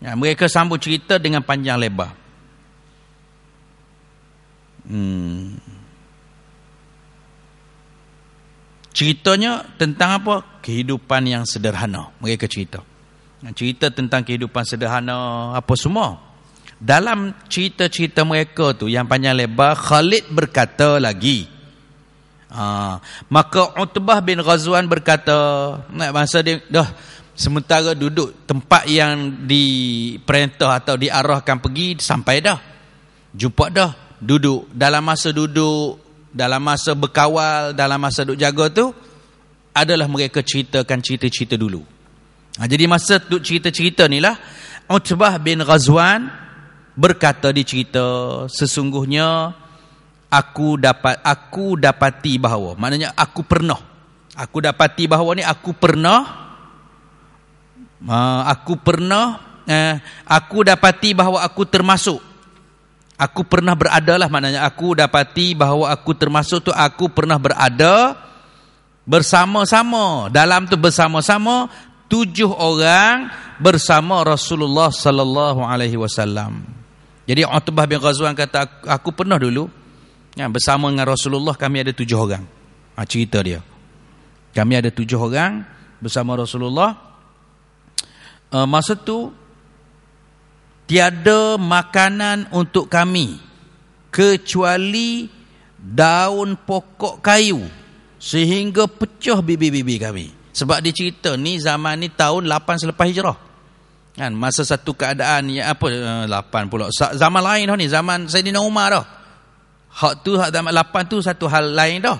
Ya, mereka sambung cerita dengan panjang lebar. Hmm. Ceritanya tentang apa? Kehidupan yang sederhana. Mereka cerita. Cerita tentang kehidupan sederhana apa semua. Dalam cerita-cerita mereka tu yang panjang lebar Khalid berkata lagi. Aa, ha, maka Utbah bin Ghazwan berkata, nak masa dia dah sementara duduk tempat yang diperintah atau diarahkan pergi sampai dah. Jumpa dah duduk dalam masa duduk dalam masa berkawal, dalam masa duk jaga tu adalah mereka ceritakan cerita-cerita dulu. Ha, jadi masa duk cerita-cerita ni lah Utbah bin Ghazwan berkata di cerita sesungguhnya aku dapat aku dapati bahawa maknanya aku pernah aku dapati bahawa ni aku pernah ha, aku pernah eh, aku dapati bahawa aku termasuk Aku pernah berada lah maknanya aku dapati bahawa aku termasuk tu aku pernah berada bersama-sama dalam tu bersama-sama tujuh orang bersama Rasulullah sallallahu alaihi wasallam. Jadi Utbah bin Ghazwan kata aku, aku pernah dulu ya, bersama dengan Rasulullah kami ada tujuh orang. Ha, cerita dia. Kami ada tujuh orang bersama Rasulullah. Uh, masa tu tiada makanan untuk kami kecuali daun pokok kayu sehingga pecah bibi-bibi kami sebab dia cerita ni zaman ni tahun 8 selepas hijrah kan masa satu keadaan yang apa 8 eh, pula zaman lain dah ni zaman Saidina Umar dah hak tu hak zaman 8 tu satu hal lain dah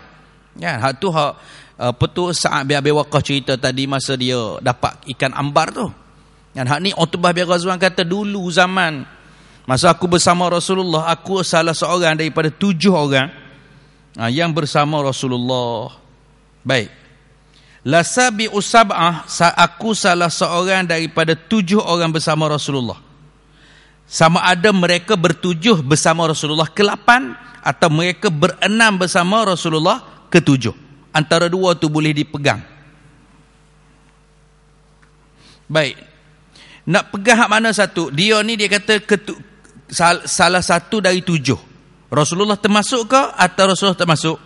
kan hak tu hak apa eh, tu saat bi Abi Waqqah cerita tadi masa dia dapat ikan ambar tu dan hak ni Utbah bin Ghazwan kata dulu zaman masa aku bersama Rasulullah aku salah seorang daripada tujuh orang ha, yang bersama Rasulullah. Baik. La sabi usab'ah aku salah seorang daripada tujuh orang bersama Rasulullah. Sama ada mereka bertujuh bersama Rasulullah ke-8 atau mereka berenam bersama Rasulullah ke-7. Antara dua tu boleh dipegang. Baik, nak pegang hak mana satu dia ni dia kata ketu, sal, salah satu dari tujuh Rasulullah termasuk ke atau Rasulullah termasuk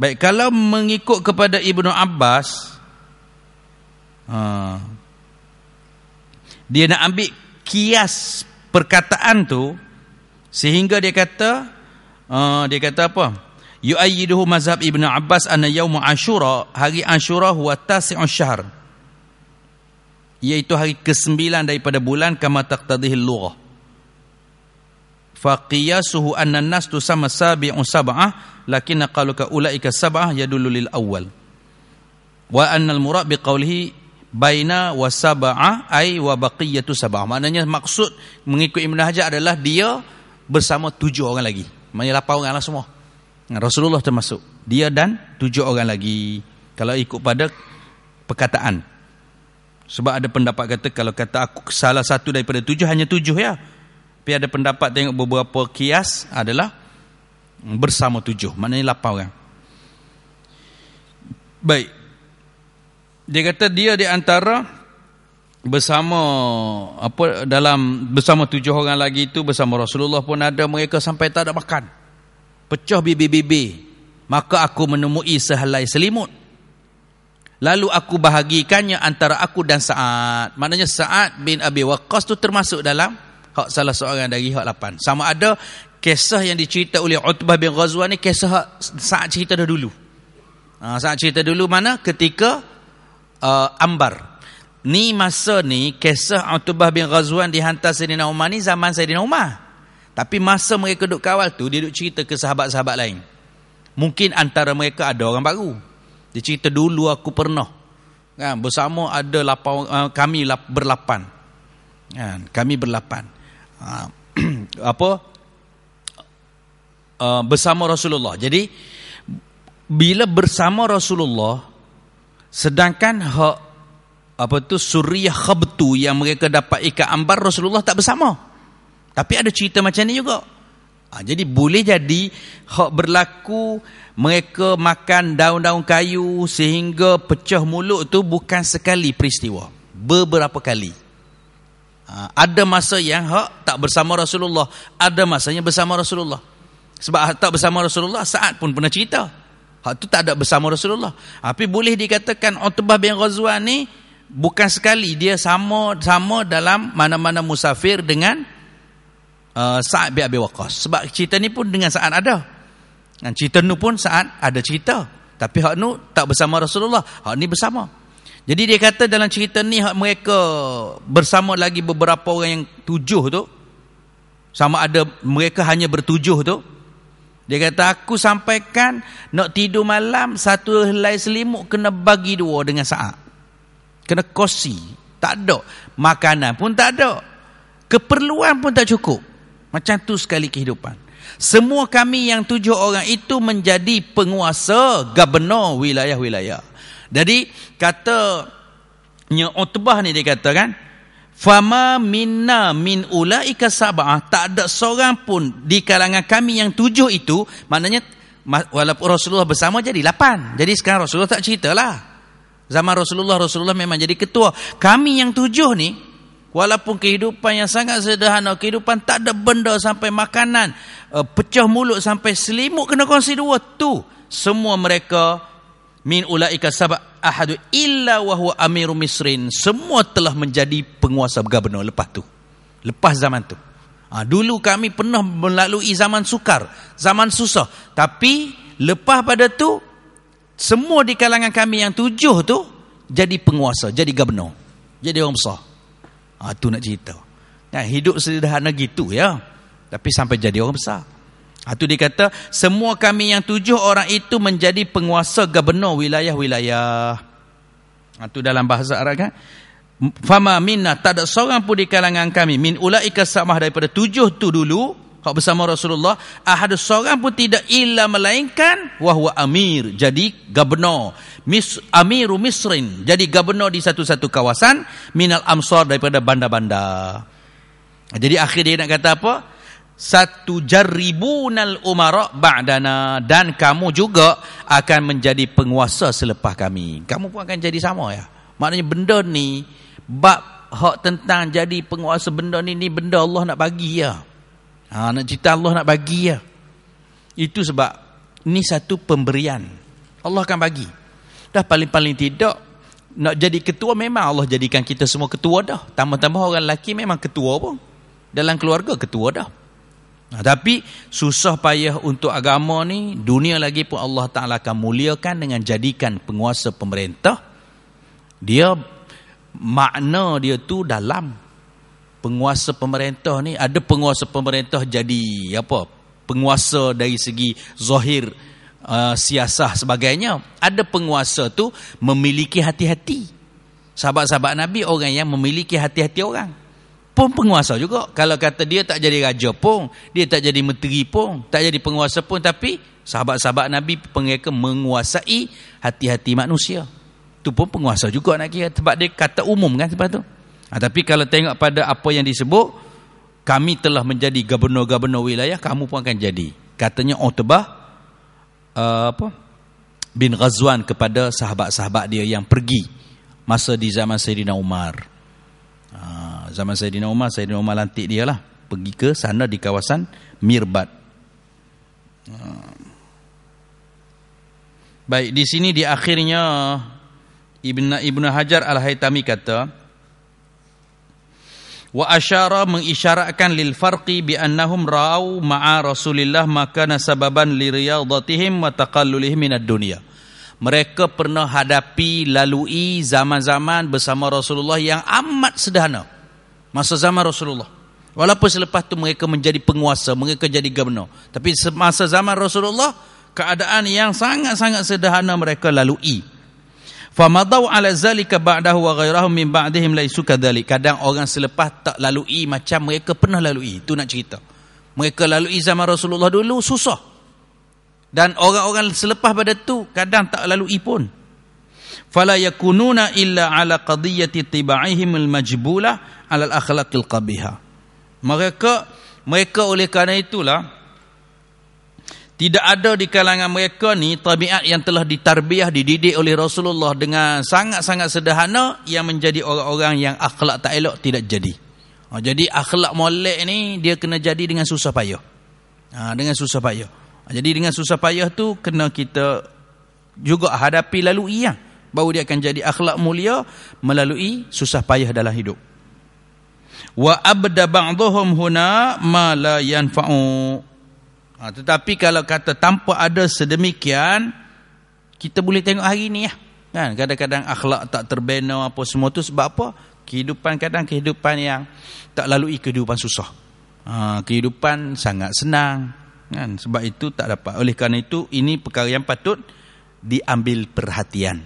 baik kalau mengikut kepada Ibnu Abbas ha, dia nak ambil kias perkataan tu sehingga dia kata uh, dia kata apa yuayyiduhu mazhab ibnu abbas anna yaum asyura hari asyura huwa tasi'u syahr iaitu hari ke-9 daripada bulan kama taqtadihil lughah faqiyasuhu anna nas tusamma sabi'un sab'ah lakinna qalu ka ulaika sab'ah yadullu lil awal wa anna al murad bi qawlihi baina wa sab'ah ay wa baqiyatu sab'ah maknanya maksud mengikut ibnu hajar adalah dia bersama tujuh orang lagi maknanya lapan orang lah semua Rasulullah termasuk dia dan tujuh orang lagi kalau ikut pada perkataan sebab ada pendapat kata kalau kata aku salah satu daripada tujuh hanya tujuh ya. Tapi ada pendapat tengok beberapa kias adalah bersama tujuh. Maknanya lapan kan? Ya. Baik. Dia kata dia di antara bersama apa dalam bersama tujuh orang lagi itu bersama Rasulullah pun ada mereka sampai tak ada makan. Pecah bibi-bibi. Maka aku menemui sehelai selimut. Lalu aku bahagikannya antara aku dan Sa'ad. Maknanya Sa'ad bin Abi Waqqas tu termasuk dalam hak salah seorang dari hak lapan. Sama ada kisah yang dicerita oleh Utbah bin Ghazwan ni kisah Sa'ad cerita dah dulu. Ha, ah, Sa'ad cerita dulu mana? Ketika uh, Ambar. Ni masa ni kisah Utbah bin Ghazwan dihantar Sayyidina Umar ni zaman Sayyidina Umar. Tapi masa mereka duduk kawal tu, dia duduk cerita ke sahabat-sahabat lain. Mungkin antara mereka ada orang baru. Dia cerita dulu aku pernah kan bersama ada lapan eh, kami berlapan. Kan kami berlapan. Ah, apa? Ah, bersama Rasulullah. Jadi bila bersama Rasulullah sedangkan apa tu suriah khabtu yang mereka dapat ikat ambar Rasulullah tak bersama. Tapi ada cerita macam ni juga. Ha, jadi boleh jadi hak berlaku mereka makan daun-daun kayu sehingga pecah mulut tu bukan sekali peristiwa. Beberapa kali. Ha, ada masa yang hak tak bersama Rasulullah. Ada masanya bersama Rasulullah. Sebab tak bersama Rasulullah saat pun pernah cerita. Hak tu tak ada bersama Rasulullah. Tapi boleh dikatakan Utbah bin Ghazwan ni bukan sekali dia sama sama dalam mana-mana musafir dengan Eh, saat bin Abi Waqas. Sebab cerita ni pun dengan saat ada. Dan cerita nu pun saat ada cerita. Tapi hak nu tak bersama Rasulullah. Hak ni bersama. Jadi dia kata dalam cerita ni hak mereka bersama lagi beberapa orang yang tujuh tu. Sama ada mereka hanya bertujuh tu. Dia kata aku sampaikan nak tidur malam satu helai selimut kena bagi dua dengan saat, Kena kosi. Tak ada. Makanan pun tak ada. Keperluan pun tak cukup. Macam tu sekali kehidupan. Semua kami yang tujuh orang itu menjadi penguasa, gubernur wilayah-wilayah. Jadi katanya Utbah ni dia kata kan, Fama minna min ulaika sab'ah tak ada seorang pun di kalangan kami yang tujuh itu maknanya walaupun Rasulullah bersama jadi lapan jadi sekarang Rasulullah tak ceritalah zaman Rasulullah Rasulullah memang jadi ketua kami yang tujuh ni Walaupun kehidupan yang sangat sederhana, kehidupan tak ada benda sampai makanan, eh, pecah mulut sampai selimut kena kongsi dua tu. Semua mereka min ulaika sabab ahadu illa wa huwa amiru misrin. Semua telah menjadi penguasa gubernur lepas tu. Lepas zaman tu. Ha, dulu kami pernah melalui zaman sukar, zaman susah. Tapi lepas pada tu semua di kalangan kami yang tujuh tu jadi penguasa, jadi gubernur. Jadi orang besar. Ah tu nak cerita. Nah, kan, hidup sederhana gitu ya. Tapi sampai jadi orang besar. Ah tu dia kata semua kami yang tujuh orang itu menjadi penguasa gubernur wilayah-wilayah. Ah tu dalam bahasa Arab kan. Fama minna tak ada seorang pun di kalangan kami min ulaika samah daripada tujuh tu dulu kok bersama Rasulullah ahad seorang pun tidak illa melainkan wahwa amir jadi gubernur mis amiru misrin jadi gubernur di satu-satu kawasan minal amsar daripada bandar-bandar jadi akhir dia nak kata apa satu jaribunal umara ba'dana dan kamu juga akan menjadi penguasa selepas kami kamu pun akan jadi sama ya maknanya benda ni bab hak tentang jadi penguasa benda ni ni benda Allah nak bagi ya Ha, nak cerita Allah nak bagi ya. Itu sebab ni satu pemberian. Allah akan bagi. Dah paling-paling tidak nak jadi ketua memang Allah jadikan kita semua ketua dah. Tambah-tambah orang lelaki memang ketua pun. Dalam keluarga ketua dah. Nah, ha, tapi susah payah untuk agama ni dunia lagi pun Allah Ta'ala akan muliakan dengan jadikan penguasa pemerintah dia makna dia tu dalam penguasa pemerintah ni ada penguasa pemerintah jadi apa penguasa dari segi zahir uh, siasah sebagainya ada penguasa tu memiliki hati-hati sahabat-sahabat nabi orang yang memiliki hati-hati orang pun penguasa juga kalau kata dia tak jadi raja pun dia tak jadi menteri pun tak jadi penguasa pun tapi sahabat-sahabat nabi mereka menguasai hati-hati manusia tu pun penguasa juga nak kira sebab dia kata umum kan sebab tu Ah, tapi kalau tengok pada apa yang disebut, kami telah menjadi gubernur-gubernur wilayah, kamu pun akan jadi. Katanya Utbah uh, apa? bin Ghazwan kepada sahabat-sahabat dia yang pergi masa di zaman Sayyidina Umar. Uh, zaman Sayyidina Umar, Sayyidina Umar lantik dia lah. Pergi ke sana di kawasan Mirbat. Uh. Baik, di sini di akhirnya Ibn, Ibn Hajar Al-Haytami kata, wa asyara mengisyaratkan lil farqi bi annahum ra'u ma'a rasulillah maka nasababan li riyadatihim wa taqallulihim minad dunya mereka pernah hadapi lalui zaman-zaman bersama Rasulullah yang amat sederhana masa zaman Rasulullah walaupun selepas itu mereka menjadi penguasa mereka jadi gubernur tapi masa zaman Rasulullah keadaan yang sangat-sangat sederhana mereka lalui famadaw ala zalika ba'dahu wa ghairahum min ba'dihim laisu kadhalik kadang orang selepas tak lalui macam mereka pernah lalui itu nak cerita mereka lalui zaman Rasulullah dulu susah dan orang-orang selepas pada tu kadang tak lalui pun fala yakununa illa ala qadiyati tibaihim Majbula ala Akhlaqil Qabihah mereka mereka oleh kerana itulah tidak ada di kalangan mereka ni tabiat yang telah ditarbiah dididik oleh Rasulullah dengan sangat-sangat sederhana yang menjadi orang-orang yang akhlak tak elok tidak jadi. Ha, jadi akhlak molek ni dia kena jadi dengan susah payah. Ha, dengan susah payah. Ha, jadi dengan susah payah tu kena kita juga hadapi lalu iya, baru dia akan jadi akhlak mulia melalui susah payah dalam hidup. Wa abda ba'dhum huna ma la yanfa'u. Ha, tetapi kalau kata tanpa ada sedemikian, kita boleh tengok hari ini ya. Lah. Kan? Kadang-kadang akhlak tak terbena apa semua tu sebab apa? Kehidupan kadang kehidupan yang tak lalui kehidupan susah. Ha, kehidupan sangat senang. Kan? Sebab itu tak dapat. Oleh kerana itu, ini perkara yang patut diambil perhatian.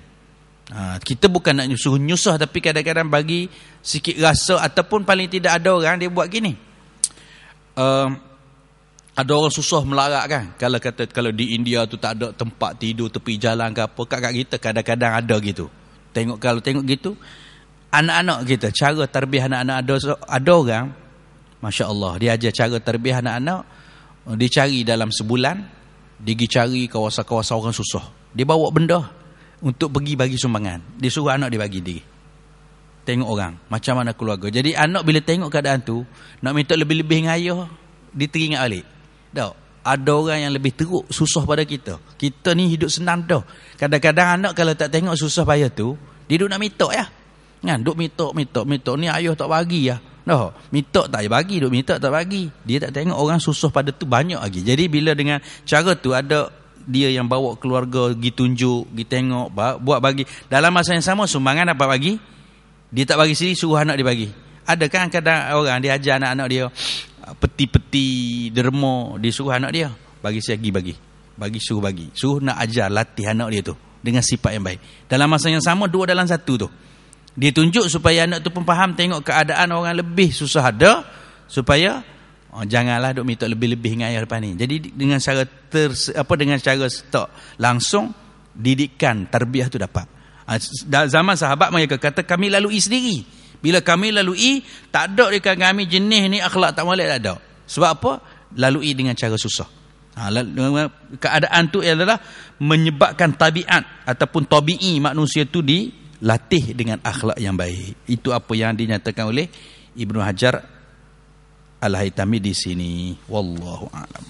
Ha, kita bukan nak nyusuh nyusah tapi kadang-kadang bagi sikit rasa ataupun paling tidak ada orang dia buat gini. Uh, ada orang susah melarat kan kalau kata kalau di India tu tak ada tempat tidur tepi jalan ke apa kat kat kita kadang-kadang ada gitu tengok kalau tengok gitu anak-anak kita cara terbih anak-anak ada ada orang Masya Allah dia ajar cara terbih anak-anak eh, dicari dalam sebulan digi cari kawasan-kawasan orang susah dia bawa benda untuk pergi bagi sumbangan dia suruh anak dia bagi diri tengok orang macam mana keluarga jadi anak bila tengok keadaan tu nak minta lebih-lebih dengan ayah dia teringat balik tak. Ada orang yang lebih teruk susah pada kita. Kita ni hidup senang dah. Kadang-kadang anak kalau tak tengok susah payah tu, dia duk nak mitok ya. Kan, duk mitok, mitok, mitok ni ayah tak bagi ya. Dah. Mitok tak bagi, duk mitok tak bagi. Dia tak tengok orang susah pada tu banyak lagi. Jadi bila dengan cara tu ada dia yang bawa keluarga pergi tunjuk, pergi tengok, buat bagi. Dalam masa yang sama sumbangan dapat bagi. Dia tak bagi sendiri, suruh anak dia bagi. Ada kan kadang orang dia ajar anak-anak dia Ah, peti-peti derma dia suruh anak dia bagi segi bagi bagi suruh bagi suruh nak ajar latih anak dia tu dengan sifat yang baik dalam masa yang sama dua dalam satu tu dia tunjuk supaya anak tu pun faham tengok keadaan orang lebih susah ada supaya oh, janganlah duk minta lebih-lebih dengan ayah lepas ni jadi dengan cara ter, apa dengan cara stok langsung didikan tarbiah tu dapat ah, zaman sahabat mereka kata kami lalu sendiri bila kami lalui, tak ada di kalangan kami jenis ni akhlak tak molek tak ada. Sebab apa? Lalui dengan cara susah. Ha, keadaan tu adalah menyebabkan tabiat ataupun tabii manusia tu dilatih dengan akhlak yang baik. Itu apa yang dinyatakan oleh Ibnu Hajar Al-Haytami di sini. Wallahu a'lam.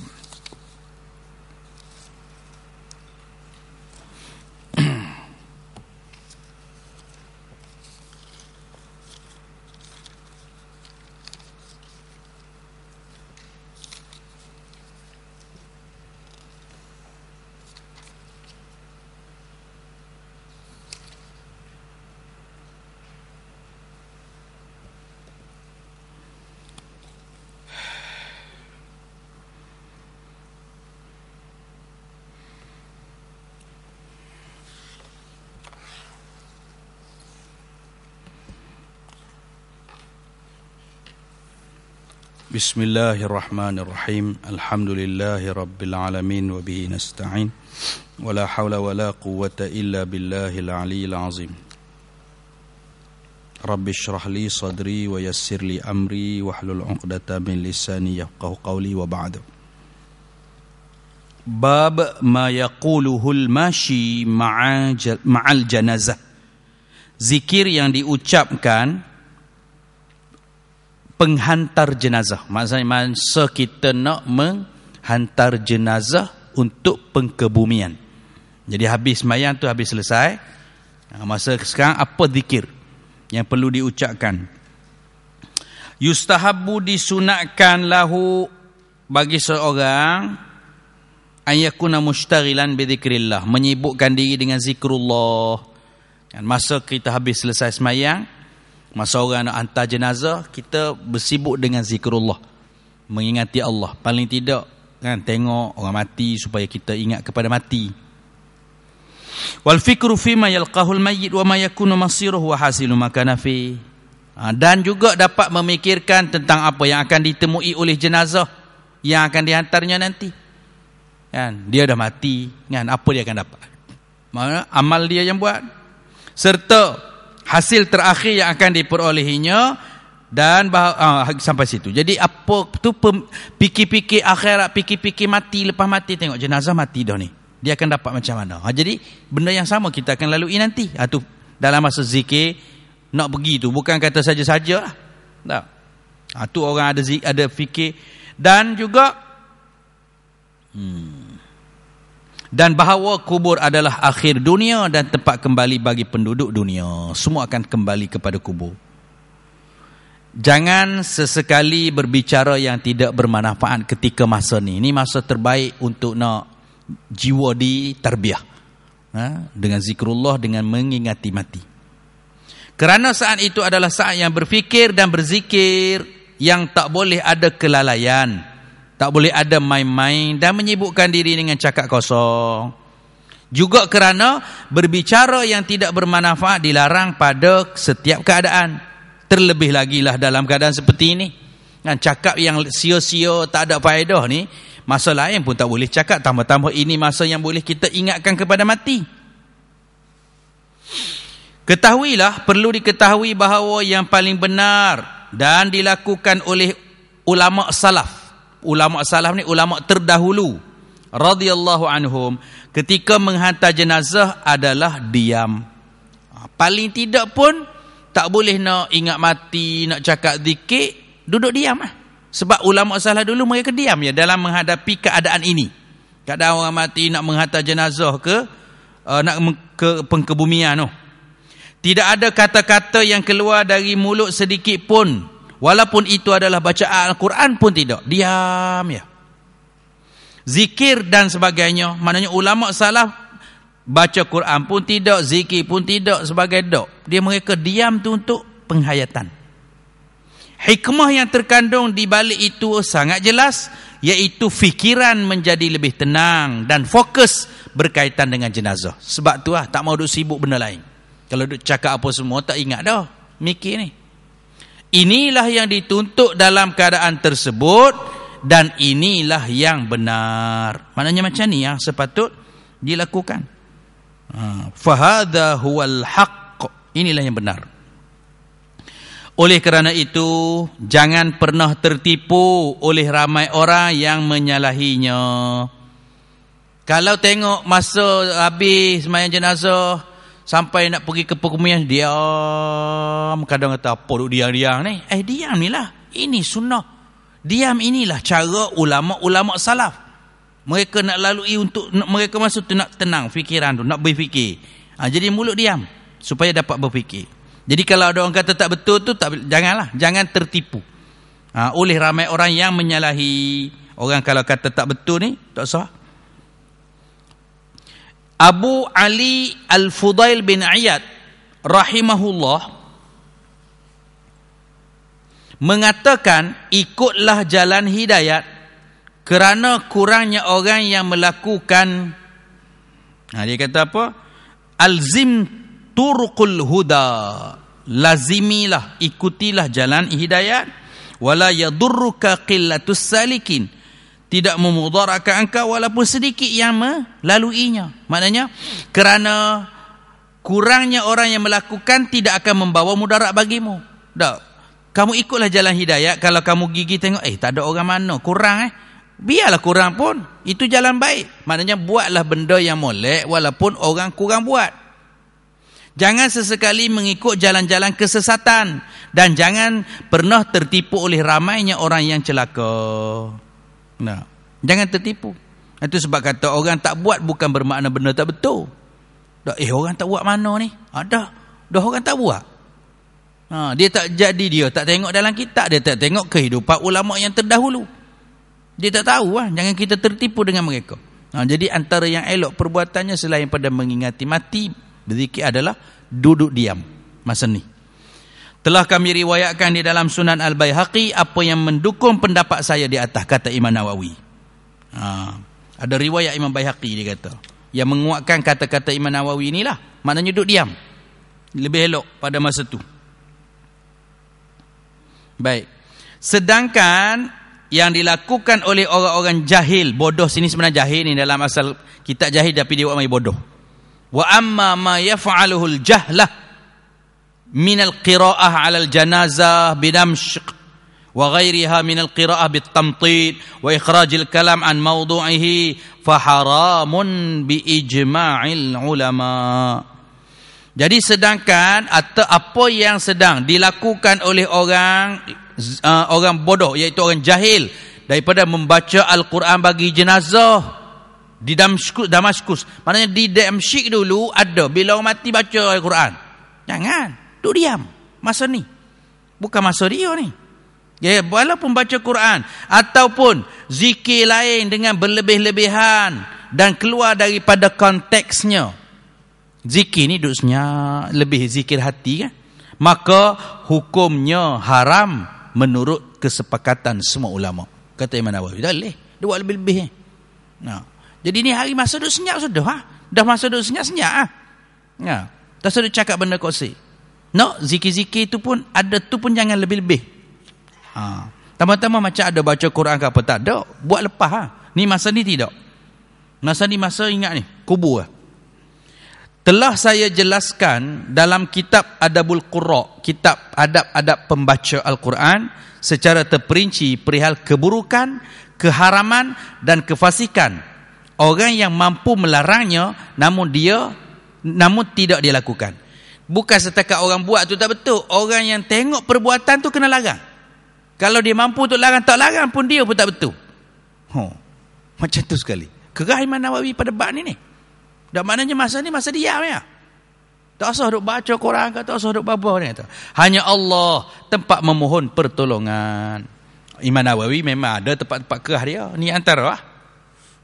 بسم الله الرحمن الرحيم الحمد لله رب العالمين وبه نستعين ولا حول ولا قوة إلا بالله العلي العظيم رب اشرح لي صدري ويسر لي أمري واحلل عقدة من لساني يفقه قولي وبعد باب ما يقوله الماشي مع الجنازة ذكر yang diucapkan penghantar jenazah. Maksudnya masa kita nak menghantar jenazah untuk pengkebumian. Jadi habis mayang tu habis selesai. Masa sekarang apa zikir yang perlu diucapkan? Yustahabu disunatkan lahu bagi seorang ayakuna mustaghilan bi dzikrillah menyibukkan diri dengan zikrullah. Dan masa kita habis selesai semayang, Masa orang nak hantar jenazah, kita bersibuk dengan zikrullah. Mengingati Allah. Paling tidak, kan, tengok orang mati supaya kita ingat kepada mati. Wal fikru fima yalqahul mayyit wa mayakunu masiruh wa hasilu makanafi. Ha, dan juga dapat memikirkan tentang apa yang akan ditemui oleh jenazah yang akan dihantarnya nanti. Kan, dia dah mati, kan, apa dia akan dapat. amal dia yang buat. Serta hasil terakhir yang akan diperolehinya dan bah- ah, sampai situ. Jadi apa tu pem- pikir-pikir akhirat, pikir-pikir mati lepas mati tengok jenazah mati dah ni. Dia akan dapat macam mana? Ha, jadi benda yang sama kita akan lalui nanti. Ha, tu dalam masa zikir nak pergi tu bukan kata saja-saja lah. Tak. Ha, tu orang ada zik, ada fikir dan juga hmm dan bahawa kubur adalah akhir dunia dan tempat kembali bagi penduduk dunia. Semua akan kembali kepada kubur. Jangan sesekali berbicara yang tidak bermanfaat ketika masa ni. Ini masa terbaik untuk nak jiwa di terbiah. Ha? Dengan zikrullah, dengan mengingati mati. Kerana saat itu adalah saat yang berfikir dan berzikir yang tak boleh ada kelalaian. Tak boleh ada main-main dan menyibukkan diri dengan cakap kosong. Juga kerana berbicara yang tidak bermanfaat dilarang pada setiap keadaan. Terlebih lagi lah dalam keadaan seperti ini. Kan cakap yang sio-sio tak ada faedah ni, masa lain pun tak boleh cakap. Tambah-tambah ini masa yang boleh kita ingatkan kepada mati. Ketahuilah, perlu diketahui bahawa yang paling benar dan dilakukan oleh ulama' salaf ulama salaf ni ulama terdahulu radhiyallahu anhum ketika menghantar jenazah adalah diam ha, paling tidak pun tak boleh nak ingat mati nak cakap zikir duduk diam lah. sebab ulama salaf dulu mereka diam ya dalam menghadapi keadaan ini kadang orang mati nak menghantar jenazah ke uh, nak ke pengkebumian tu tidak ada kata-kata yang keluar dari mulut sedikit pun Walaupun itu adalah bacaan Al-Quran pun tidak. Diam ya. Zikir dan sebagainya. Maknanya ulama salah baca al Quran pun tidak, zikir pun tidak sebagai dok. Dia mereka diam tu untuk penghayatan. Hikmah yang terkandung di balik itu sangat jelas iaitu fikiran menjadi lebih tenang dan fokus berkaitan dengan jenazah. Sebab tu lah, tak mahu duduk sibuk benda lain. Kalau duduk cakap apa semua tak ingat dah mikir ni. Inilah yang dituntut dalam keadaan tersebut dan inilah yang benar. Maknanya macam ni yang ah, sepatut dilakukan. Ha, Fahada huwal haqq. Inilah yang benar. Oleh kerana itu, jangan pernah tertipu oleh ramai orang yang menyalahinya. Kalau tengok masa habis semayang jenazah, Sampai nak pergi ke perkumian Diam Kadang kata apa duk diam-diam ni Eh diam ni lah Ini sunnah Diam inilah cara ulama-ulama salaf Mereka nak lalui untuk Mereka masuk tu nak tenang fikiran tu Nak berfikir ha, Jadi mulut diam Supaya dapat berfikir Jadi kalau ada orang kata tak betul tu tak, Janganlah Jangan tertipu ha, Oleh ramai orang yang menyalahi Orang kalau kata tak betul ni Tak sah Abu Ali Al-Fudail bin Ayyad rahimahullah mengatakan ikutlah jalan hidayat kerana kurangnya orang yang melakukan Nah ha, dia kata apa alzim turqul huda lazimilah ikutilah jalan hidayat wala yadurruka qillatus salikin tidak memudaratkan engkau walaupun sedikit yang melaluinya. Maknanya kerana kurangnya orang yang melakukan tidak akan membawa mudarat bagimu. Tak. Kamu ikutlah jalan hidayah. kalau kamu gigi tengok eh tak ada orang mana kurang eh. Biarlah kurang pun itu jalan baik. Maknanya buatlah benda yang molek walaupun orang kurang buat. Jangan sesekali mengikut jalan-jalan kesesatan dan jangan pernah tertipu oleh ramainya orang yang celaka. Nah. Jangan tertipu. Itu sebab kata orang tak buat bukan bermakna benda tak betul. Eh orang tak buat mana ni? Ada. Dah orang tak buat. Ha, dia tak jadi dia. Tak tengok dalam kitab. Dia tak tengok kehidupan ulama' yang terdahulu. Dia tak tahu lah. Jangan kita tertipu dengan mereka. Ha, jadi antara yang elok perbuatannya selain pada mengingati mati. Berzikir adalah duduk diam. Masa ni. Telah kami riwayatkan di dalam Sunan Al Baihaqi apa yang mendukung pendapat saya di atas kata Imam Nawawi. Ha, ada riwayat Imam Baihaqi dia kata yang menguatkan kata-kata Imam Nawawi inilah. Maknanya duduk diam. Lebih elok pada masa itu. Baik. Sedangkan yang dilakukan oleh orang-orang jahil, bodoh sini sebenarnya jahil ini dalam asal kitab jahil tapi dia buat mai bodoh. Wa amma ma yaf'aluhul jahlah min al-qira'ah al janaza bi Damsyq wa min al-qira'ah bi tamtid wa al-kalam 'an mawdu'ihi fa haramun bi ijma'il ulama. Jadi sedangkan atau apa yang sedang dilakukan oleh orang uh, orang bodoh yaitu orang jahil daripada membaca al-Quran bagi jenazah di Damaskus, Damaskus. Maknanya di Damaskus dulu ada bila orang mati baca Al-Quran. Jangan. Duk diam masa ni. Bukan masa dia ni. Ya, ya, walaupun baca Quran ataupun zikir lain dengan berlebih-lebihan dan keluar daripada konteksnya. Zikir ni duk senyap, lebih zikir hati kan. Maka hukumnya haram menurut kesepakatan semua ulama. Kata Imam Nawawi, dah leh. Dia buat lebih-lebih. Eh? Nah. Jadi ni hari masa duk senyap sudah. Ha? Dah masa duk senyap-senyap. Ha? Nah. Tak sudah cakap benda kosik nak zikir-zikir itu pun ada tu pun jangan lebih-lebih ha. tambah-tambah macam ada baca Quran ke apa tak ada buat lepas ha. ni masa ni tidak masa ni masa ingat ni kubur lah. telah saya jelaskan dalam kitab Adabul Qurra kitab adab-adab pembaca Al-Quran secara terperinci perihal keburukan keharaman dan kefasikan orang yang mampu melarangnya namun dia namun tidak dilakukan bukan setakat orang buat tu tak betul orang yang tengok perbuatan tu kena larang kalau dia mampu untuk larang tak larang pun dia pun tak betul huh. macam tu sekali kerah Imam Nawawi pada bab ni ni dan maknanya masa ni masa dia. ya tak usah duk baca Quran ke tak usah duk baca ni tu. Ya. hanya Allah tempat memohon pertolongan Imam Nawawi memang ada tempat-tempat kerah dia ni antara lah.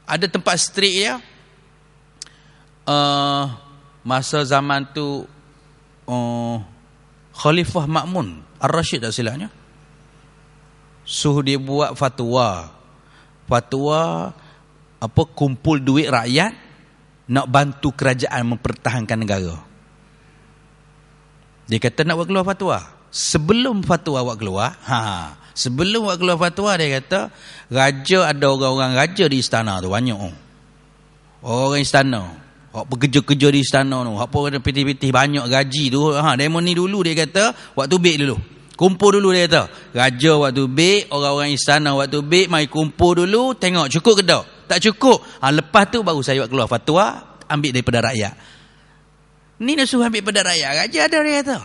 ada tempat street dia uh, masa zaman tu uh, Khalifah Makmun Ar-Rashid tak silapnya Suh dia buat fatwa Fatwa apa Kumpul duit rakyat Nak bantu kerajaan mempertahankan negara Dia kata nak buat keluar fatwa Sebelum fatwa buat keluar ha, ha Sebelum buat keluar fatwa dia kata Raja ada orang-orang raja di istana tu banyak Orang istana Hak pekerja-kerja di istana tu, hak pun ada piti-piti banyak gaji tu. Ha, demo ni dulu dia kata, waktu bek dulu. Kumpul dulu dia kata. Raja waktu bek, orang-orang istana waktu bek mai kumpul dulu, tengok cukup ke tak? Tak cukup. Ha, lepas tu baru saya buat keluar fatwa ambil daripada rakyat. Ni nak suruh ambil daripada rakyat. Raja ada dia kata.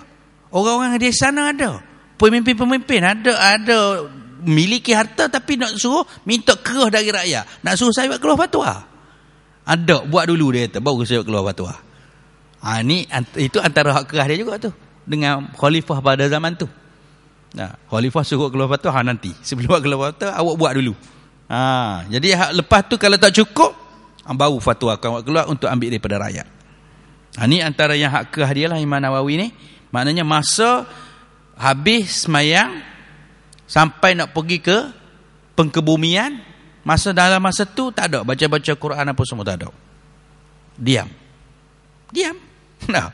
Orang-orang di sana ada. Pemimpin-pemimpin ada ada miliki harta tapi nak suruh minta kerah dari rakyat. Nak suruh saya buat keluar fatwa. Ada buat dulu dia kata baru saya keluar fatwa. Ha ni itu antara hak keras dia juga tu dengan khalifah pada zaman tu. Nah, ha, khalifah suruh keluar fatwa ha, nanti. Sebelum buat keluar fatwa awak buat dulu. Ha, jadi hak lepas tu kalau tak cukup ha, baru fatwa akan awak keluar untuk ambil daripada rakyat. Ha, ni antara yang hak keras dia lah Imam Nawawi ni. Maknanya masa habis semayang sampai nak pergi ke pengkebumian Masa dalam masa tu tak ada baca-baca Quran apa semua tak ada. Diam. Diam. Nah.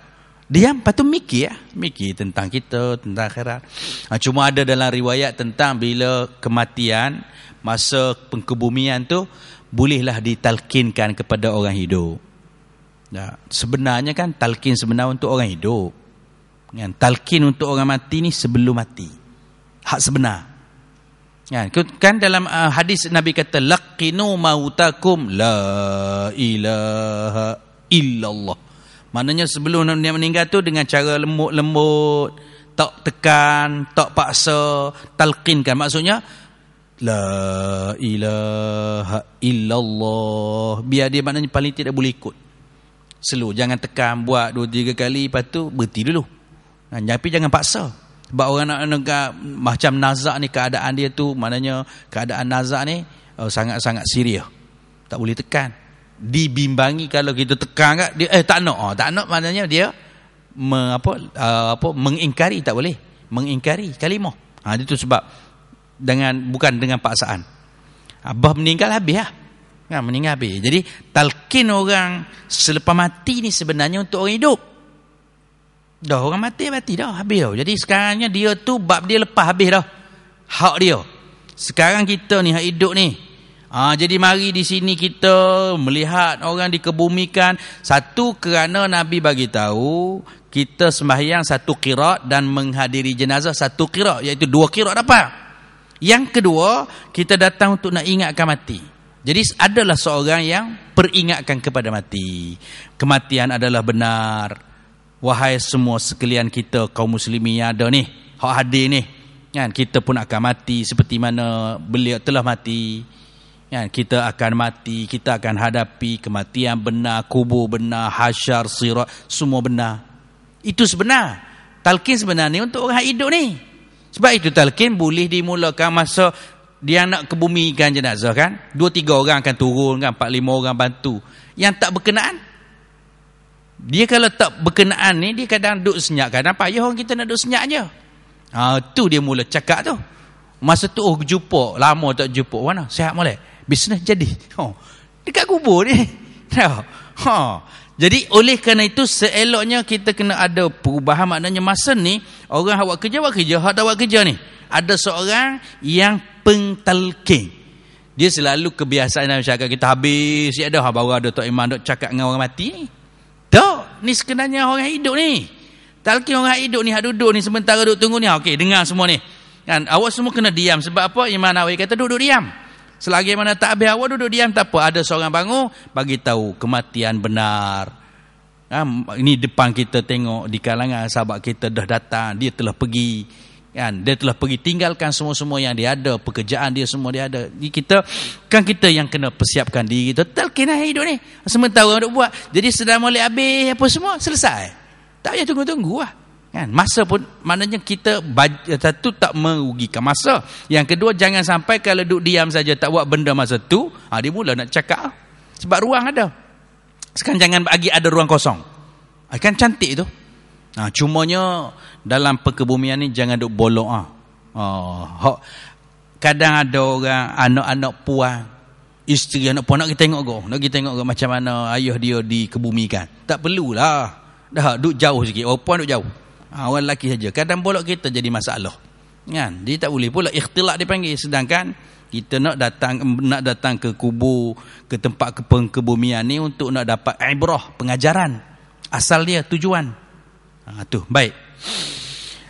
Diam patut mikir ya, mikir tentang kita, tentang akhirat. Ah, cuma ada dalam riwayat tentang bila kematian, masa pengkebumian tu bolehlah ditalkinkan kepada orang hidup. Nah, sebenarnya kan talkin sebenarnya untuk orang hidup. Kan talkin untuk orang mati ni sebelum mati. Hak sebenar. Kan, kan dalam uh, hadis Nabi kata laqinu mautakum la ilaha illallah. Maknanya sebelum dia meninggal tu dengan cara lembut-lembut, tak tekan, tak paksa, talqinkan. Maksudnya la ilaha illallah. Biar dia maknanya paling tidak boleh ikut. Slow, jangan tekan buat dua tiga kali lepas tu berhenti dulu. Kan, tapi jangan paksa. Sebab orang nak negara macam nazak ni keadaan dia tu, maknanya keadaan nazak ni eh, sangat-sangat uh, serius. Tak boleh tekan. Dibimbangi kalau kita tekan kat dia eh tak nak. Oh, tak nak maknanya dia me, apa uh, apa mengingkari tak boleh. Mengingkari kalimah. Ha itu sebab dengan bukan dengan paksaan. Abah meninggal habis lah. Ha, meninggal habis. Jadi talqin orang selepas mati ni sebenarnya untuk orang hidup. Dah orang mati mati dah habis dah. Jadi sekarangnya dia tu bab dia lepas habis dah. Hak dia. Sekarang kita ni hak hidup ni. Ha, jadi mari di sini kita melihat orang dikebumikan satu kerana Nabi bagi tahu kita sembahyang satu qirat dan menghadiri jenazah satu qirat iaitu dua qirat Apa? Yang kedua, kita datang untuk nak ingatkan mati. Jadi adalah seorang yang peringatkan kepada mati. Kematian adalah benar wahai semua sekalian kita kaum muslimin yang ada ni hak hadir ni kan kita pun akan mati seperti mana beliau telah mati kan kita akan mati kita akan hadapi kematian benar kubur benar hasyar sirat semua benar itu sebenar talqin sebenarnya untuk orang hidup ni sebab itu talqin boleh dimulakan masa dia nak kebumikan jenazah kan Dua tiga orang akan turun kan Empat lima orang bantu yang tak berkenaan dia kalau tak berkenaan ni, dia kadang duduk senyap. Apa? Kan. Ya orang kita nak duduk senyap je. Ha, tu dia mula cakap tu. Masa tu, oh jumpa. Lama tak jumpa. Mana? Sehat boleh? Bisnes jadi. Oh, dekat kubur ni. Oh. Jadi oleh kerana itu seeloknya kita kena ada perubahan maknanya masa ni orang awak kerja awak kerja hak awak kerja ni ada seorang yang pentalking dia selalu kebiasaan dalam syarikat kita habis ya dah baru ada tok iman dok cakap dengan orang mati tak, ni sebenarnya orang hidup ni. Talqin orang hidup ni hak duduk ni sementara duduk tunggu ni. Ha, okey, dengar semua ni. Kan awak semua kena diam sebab apa? Iman awak kata duduk diam. Selagi mana tak habis awak duduk diam tak apa. Ada seorang bangun bagi tahu kematian benar. Ha, ini depan kita tengok di kalangan sahabat kita dah datang, dia telah pergi kan dia telah pergi tinggalkan semua-semua yang dia ada pekerjaan dia semua dia ada jadi kita kan kita yang kena persiapkan diri kita telkinah hidup ni sementara orang duk buat jadi sedar molek habis apa semua selesai tak payah tunggu-tunggu lah kan masa pun maknanya kita satu eh, tak merugikan masa yang kedua jangan sampai kalau duduk diam saja tak buat benda masa tu ha, dia mula nak cakap lah. sebab ruang ada sekarang jangan bagi ada ruang kosong ah, kan cantik tu Ha, cumanya dalam perkebumian ni jangan duk bolong ah. Ha. Ha, oh, kadang ada orang anak-anak puan isteri anak puan nak kita tengok go nak kita tengok go macam mana ayah dia dikebumikan tak perlulah dah duk jauh sikit orang puan duk jauh ha, orang lelaki saja kadang bolok kita jadi masalah kan dia tak boleh pula ikhtilat dipanggil sedangkan kita nak datang nak datang ke kubur ke tempat kebumian ni untuk nak dapat ibrah pengajaran asal dia tujuan Ha, baik.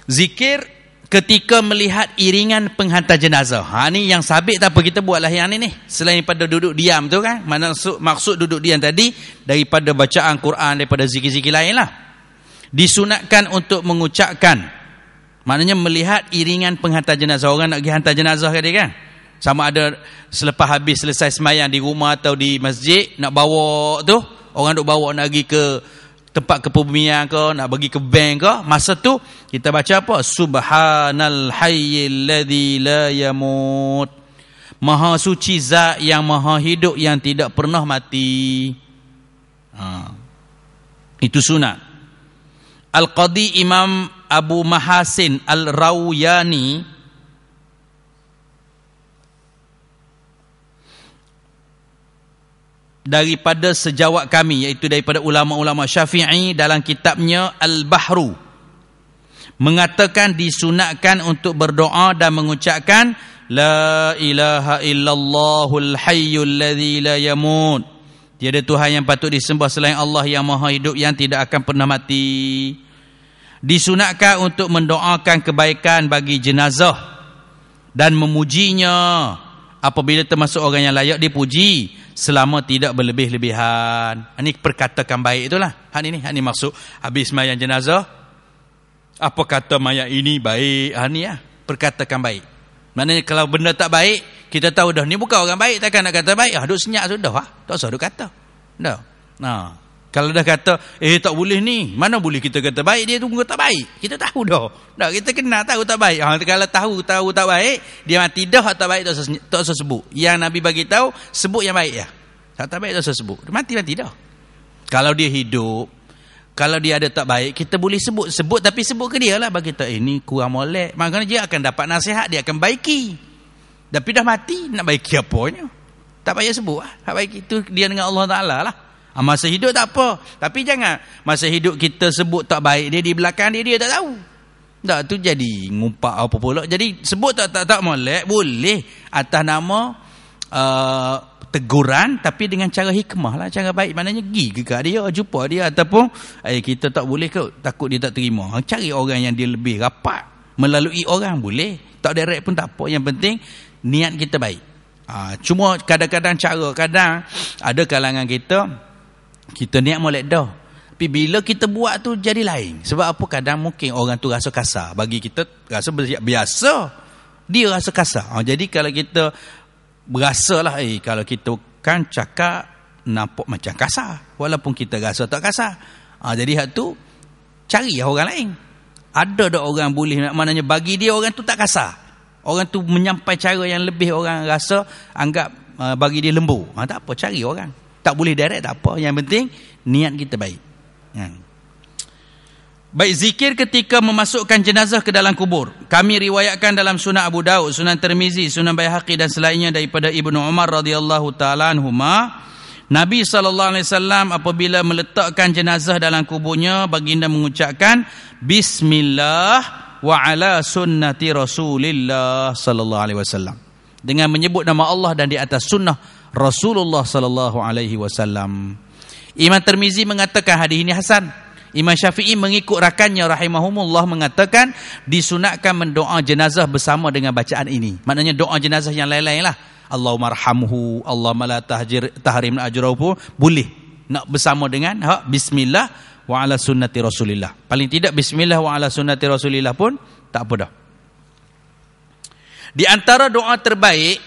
Zikir ketika melihat iringan penghantar jenazah. Ha, ni yang sabit tak apa kita buatlah yang ini nih Selain daripada duduk diam tu kan. Maksud, maksud duduk diam tadi daripada bacaan Quran daripada zikir-zikir lain lah. Disunatkan untuk mengucapkan. Maknanya melihat iringan penghantar jenazah. Orang nak pergi hantar jenazah tadi kan. Sama ada selepas habis selesai semayang di rumah atau di masjid. Nak bawa tu. Orang nak bawa nak pergi ke tempat kepubumian ke nak bagi ke bank ke masa tu kita baca apa subhanal hayyil ladzi la yamut maha suci zat yang maha hidup yang tidak pernah mati ha. itu sunat al qadi imam abu mahasin al rawyani daripada sejawat kami iaitu daripada ulama-ulama syafi'i dalam kitabnya Al-Bahru mengatakan disunatkan untuk berdoa dan mengucapkan La ilaha illallahul hayyul ladhi la yamun tiada Tuhan yang patut disembah selain Allah yang maha hidup yang tidak akan pernah mati disunatkan untuk mendoakan kebaikan bagi jenazah dan memujinya apabila termasuk orang yang layak dipuji selama tidak berlebih-lebihan. Ini perkatakan baik itulah. Han ini, han ini maksud habis mayat jenazah. Apa kata mayat ini baik? Han ini ya, lah, perkatakan baik. Maknanya kalau benda tak baik, kita tahu dah ni bukan orang baik. Takkan nak kata baik, ah, duduk senyap sudah. Ha? Tak usah duduk kata. Dah. Nah. No. Kalau dah kata, eh tak boleh ni. Mana boleh kita kata baik, dia tunggu tak baik. Kita tahu dah. Tak, kita kenal tahu tak baik. Ha, kalau tahu tahu tak baik, dia mati dah tak baik tak usah, tak sebut. Yang Nabi bagi tahu sebut yang baik ya. Tak tak baik tak usah sebut. Dia mati mati dah. Kalau dia hidup, kalau dia ada tak baik, kita boleh sebut. Sebut tapi sebut ke dia lah. Bagi tahu, eh ni kurang molek. Maksudnya dia akan dapat nasihat, dia akan baiki. Tapi dah mati, nak baiki apanya? Tak payah sebut lah. Tak baik itu dia dengan Allah Ta'ala lah. Ha, masa hidup tak apa. Tapi jangan masa hidup kita sebut tak baik dia di belakang dia dia tak tahu. Tak tu jadi ngumpak apa pula. Jadi sebut tak tak tak boleh, boleh atas nama uh, teguran tapi dengan cara hikmah lah cara baik maknanya pergi ke kat dia oh, jumpa dia ataupun eh, kita tak boleh ke takut dia tak terima ha, cari orang yang dia lebih rapat melalui orang boleh tak direct pun tak apa yang penting niat kita baik ha, cuma kadang-kadang cara kadang ada kalangan kita kita niat molek dah. Tapi bila kita buat tu jadi lain. Sebab apa kadang mungkin orang tu rasa kasar. Bagi kita rasa biasa. Dia rasa kasar. Ha, jadi kalau kita berasa lah. Eh, kalau kita kan cakap nampak macam kasar. Walaupun kita rasa tak kasar. Ha, jadi hak tu cari lah orang lain. Ada dah orang boleh nak mananya. bagi dia orang tu tak kasar. Orang tu menyampai cara yang lebih orang rasa anggap uh, bagi dia lembu. Ha, tak apa cari orang tak boleh direct tak apa yang penting niat kita baik ya. baik zikir ketika memasukkan jenazah ke dalam kubur kami riwayatkan dalam sunan Abu Daud sunan Tirmizi sunan Baihaqi dan selainnya daripada Ibnu Umar radhiyallahu taala anhuma Nabi sallallahu alaihi wasallam apabila meletakkan jenazah dalam kuburnya baginda mengucapkan bismillah wa ala sunnati rasulillah sallallahu alaihi wasallam dengan menyebut nama Allah dan di atas sunnah Rasulullah sallallahu alaihi wasallam. Imam Tirmizi mengatakan hadis ini hasan. Imam Syafi'i mengikut rakannya rahimahumullah mengatakan disunatkan mendoa jenazah bersama dengan bacaan ini. Maknanya doa jenazah yang lain-lain lah. Allahumma rahamhu, Allahumma tahjir, tahrim ajrahu pun boleh. Nak bersama dengan ha, bismillah wa ala sunnati rasulillah. Paling tidak bismillah wa ala sunnati rasulillah pun tak apa dah. Di antara doa terbaik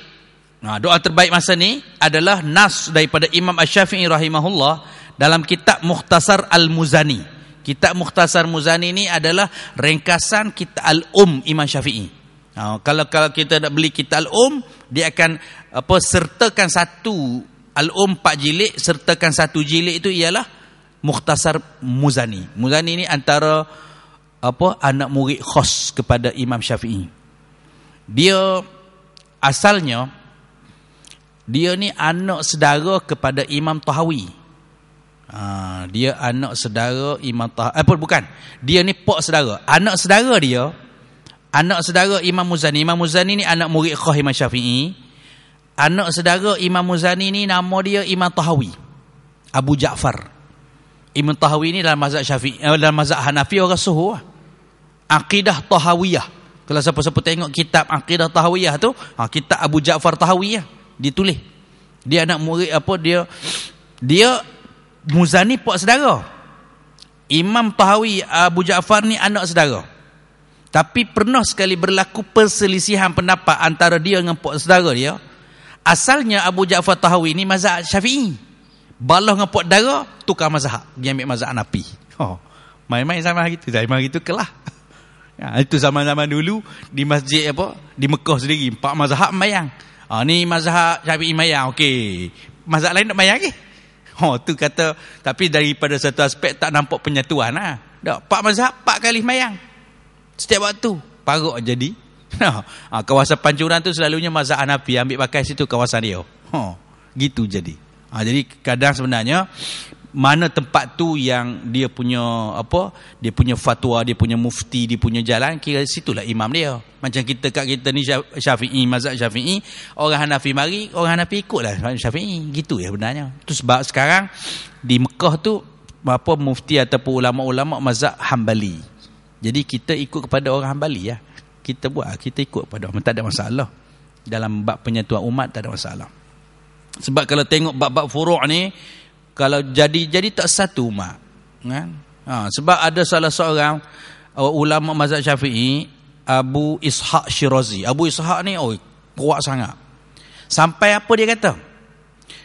Nah, ha, doa terbaik masa ni adalah nas daripada Imam Ash-Syafi'i rahimahullah dalam kitab Mukhtasar Al-Muzani. Kitab Mukhtasar Muzani ni adalah ringkasan kitab Al-Um Imam Syafi'i. Nah, ha, kalau kalau kita nak beli kitab Al-Um, dia akan apa sertakan satu Al-Um empat jilid sertakan satu jilid itu ialah Mukhtasar Muzani. Muzani ni antara apa anak murid khas kepada Imam Syafi'i. Dia asalnya dia ni anak sedara kepada Imam Tahawi. Ha, dia anak sedara Imam Tahawi. Eh, bukan. Dia ni pak sedara. Anak sedara dia. Anak sedara Imam Muzani. Imam Muzani ni anak murid Khah Imam Syafi'i. Anak sedara Imam Muzani ni nama dia Imam Tahawi. Abu Ja'far. Imam Tahawi ni dalam mazhab Syafi'i. Eh, dalam mazhab Hanafi orang suhu lah. Akidah Tahawiyah. Kalau siapa-siapa tengok kitab Akidah Tahawiyah tu. Ha, kitab Abu Ja'far Tahawiyah. Ya dia dia anak murid apa dia dia muzani pak saudara Imam Tahawi Abu Jaafar ni anak saudara tapi pernah sekali berlaku perselisihan pendapat antara dia dengan pak saudara dia asalnya Abu Jaafar Tahawi ni mazhab Syafi'i balah dengan pak dara tukar mazhab dia ambil mazhab Hanafi oh main-main sama gitu zaman gitu kelah ya, itu zaman-zaman dulu di masjid apa di Mekah sendiri empat mazhab mayang Ha, ni mazhab Syafi'i mayang. Okey. Mazhab lain tak mayang lagi. Ha, tu kata. Tapi daripada satu aspek tak nampak penyatuan. Ha. Tak, pak mazhab, pak kali mayang. Setiap waktu. Parok jadi. Ha, kawasan pancuran tu selalunya mazhab Hanafi. Ambil pakai situ kawasan dia. Ha, gitu jadi. Ha, jadi kadang sebenarnya mana tempat tu yang dia punya apa dia punya fatwa dia punya mufti dia punya jalan kira situlah imam dia macam kita kat kita ni Syafi'i mazhab Syafi'i orang Hanafi mari orang Hanafi ikutlah Syafi'i gitu ya sebenarnya tu sebab sekarang di Mekah tu apa mufti ataupun ulama-ulama mazhab Hambali jadi kita ikut kepada orang Hambali ya kita buat kita ikut kepada orang tak ada masalah dalam bab penyatuan umat tak ada masalah sebab kalau tengok bab-bab furu' ni kalau jadi jadi tak satu mak, kan ha, sebab ada salah seorang uh, ulama mazhab Syafi'i Abu Ishaq Shirazi. Abu Ishaq ni oh kuat sangat sampai apa dia kata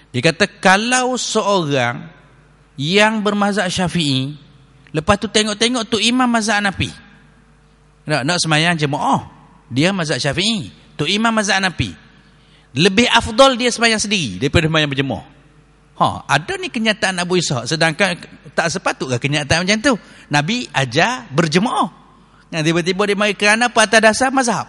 dia kata kalau seorang yang bermazhab Syafi'i lepas tu tengok-tengok tu imam mazhab Anapi. nak nak sembahyang Oh dia mazhab Syafi'i tu imam mazhab Anapi lebih afdol dia sembahyang sendiri daripada sembahyang berjemaah Ha, ada ni kenyataan Abu Ishaq sedangkan tak sepatutlah kenyataan macam tu. Nabi ajar berjemaah. Yang tiba-tiba dia mai kerana apa atas dasar mazhab.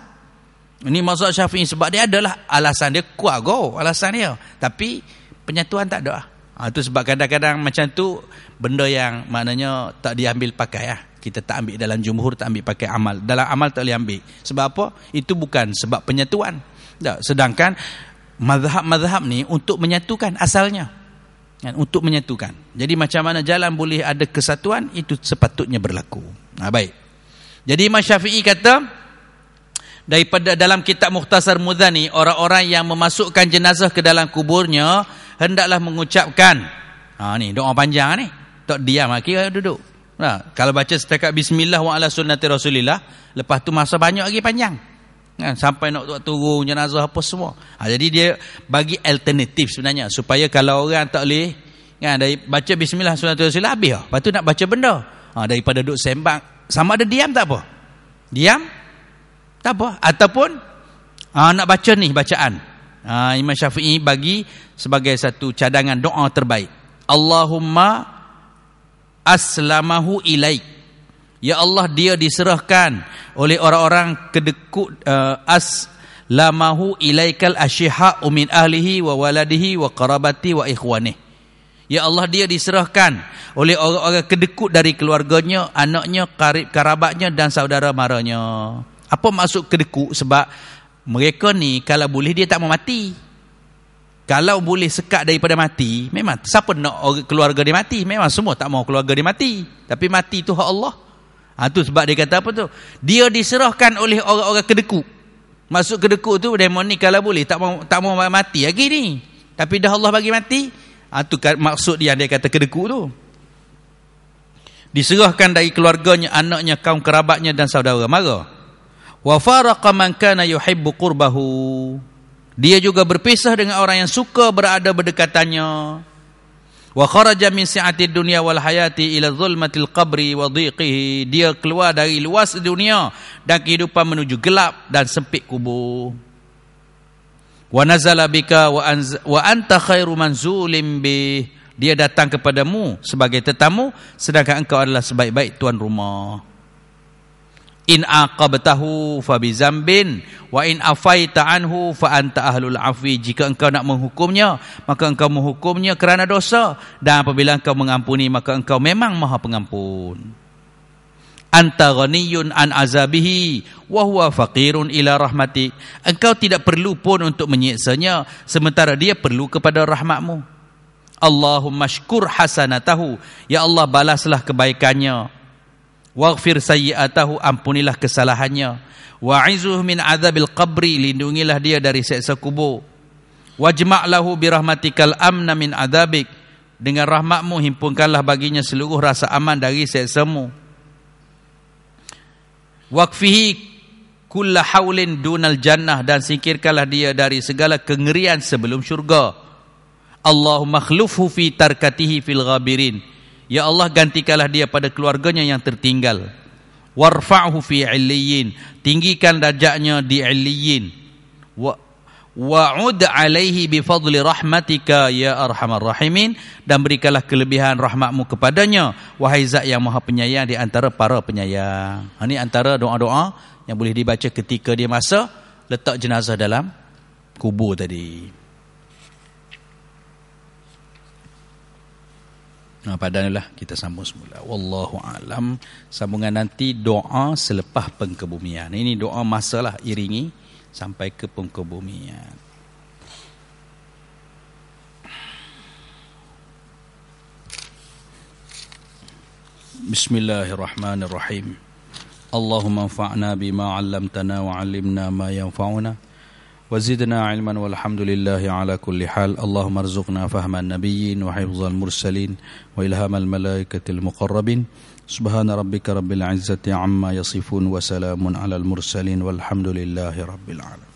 Ini mazhab Syafi'i sebab dia adalah alasan dia kuat go, alasan dia. Tapi penyatuan tak ada. Lah. Ha, itu sebab kadang-kadang macam tu benda yang maknanya tak diambil pakai ah. Ha. Kita tak ambil dalam jumhur, tak ambil pakai amal. Dalam amal tak boleh ambil. Sebab apa? Itu bukan sebab penyatuan. Tak. Sedangkan mazhab-mazhab ni untuk menyatukan asalnya kan, untuk menyatukan. Jadi macam mana jalan boleh ada kesatuan itu sepatutnya berlaku. Nah, ha, baik. Jadi Imam Syafi'i kata daripada dalam kitab Mukhtasar Mudhani orang-orang yang memasukkan jenazah ke dalam kuburnya hendaklah mengucapkan ha ni doa panjang ni tak diam lagi ha, duduk nah, ha, kalau baca setakat bismillah wa sunnati rasulillah lepas tu masa banyak lagi panjang kan sampai nak buat turun jenazah apa semua. Ha, jadi dia bagi alternatif sebenarnya supaya kalau orang tak boleh kan dari baca bismillah sunatul rasul habis ah. Lepas tu nak baca benda. Ha, daripada duduk sembang sama ada diam tak apa. Diam tak apa ataupun ha, nak baca ni bacaan. Ha, Imam Syafi'i bagi sebagai satu cadangan doa terbaik. Allahumma aslamahu ilaika Ya Allah dia diserahkan oleh orang-orang kedekut uh, as lamahu ilaikal asyha umin ahlihi wa waladihi wa qarabati wa ikhwani. Ya Allah dia diserahkan oleh orang-orang kedekut dari keluarganya, anaknya, karib karabatnya dan saudara maranya. Apa maksud kedekut? Sebab mereka ni kalau boleh dia tak mau mati. Kalau boleh sekat daripada mati, memang siapa nak keluarga dia mati? Memang semua tak mau keluarga dia mati. Tapi mati tu hak Allah. Ha, tu sebab dia kata apa tu? Dia diserahkan oleh orang-orang kedekuk. Masuk kedekuk tu demon ni kalau boleh tak mau tak mau mati lagi ni. Tapi dah Allah bagi mati. Ha, tu maksud dia dia kata kedekuk tu. Diserahkan dari keluarganya, anaknya, kaum kerabatnya dan saudara mara. Wa faraqa man kana yuhibbu qurbahu. Dia juga berpisah dengan orang yang suka berada berdekatannya wa kharaja min si'ati dunya wal hayati ila zulmatil qabri wa dhiqihi dia keluar dari luas dunia dan kehidupan menuju gelap dan sempit kubur wa nazala bika wa, anz- wa anta khairu manzulim bi dia datang kepadamu sebagai tetamu sedangkan engkau adalah sebaik-baik tuan rumah in aqabtahu fa bi bizambin wa in afaita anhu fa anta ahlul afwi jika engkau nak menghukumnya maka engkau menghukumnya kerana dosa dan apabila engkau mengampuni maka engkau memang maha pengampun anta ghaniyun an azabihi wa huwa faqirun ila rahmati engkau tidak perlu pun untuk menyiksanya sementara dia perlu kepada rahmatmu Allahumma syukur hasanatahu Ya Allah balaslah kebaikannya waghfir sayyi'atahu ampunilah kesalahannya Wa izuh min adzabil qabri lindungilah dia dari siksa kubur wajma' lahu bi rahmatikal amna min adzabik dengan rahmatmu himpunkanlah baginya seluruh rasa aman dari siksa-Mu waqfihi kulla haulin dunal jannah dan singkirkanlah dia dari segala kengerian sebelum syurga Allahumma khlufhu fi tarkatihi fil ghabirin Ya Allah gantikalah dia pada keluarganya yang tertinggal. Warfa'hu fi 'illiyyin, tinggikan derajatnya di 'illiyyin. Wa wa'ud 'alaihi bi fadli rahmatika ya arhamar rahimin dan berikanlah kelebihan rahmatmu kepadanya wahai zat yang maha penyayang di antara para penyayang. Ini ha, antara doa-doa yang boleh dibaca ketika dia masa letak jenazah dalam kubur tadi. Ah, padanlah kita sambung semula wallahu alam sambungan nanti doa selepas pengkebumian ini doa masalah iringi sampai ke pengkebumian Bismillahirrahmanirrahim. Allahumma fa'na bima 'allamtana wa 'allimna ma yanfa'una وزدنا علما والحمد لله على كل حال اللهم ارزقنا فهم النبيين وحفظ المرسلين وإلهام الملائكة المقربين سبحان ربك رب العزة عما يصفون وسلام على المرسلين والحمد لله رب العالمين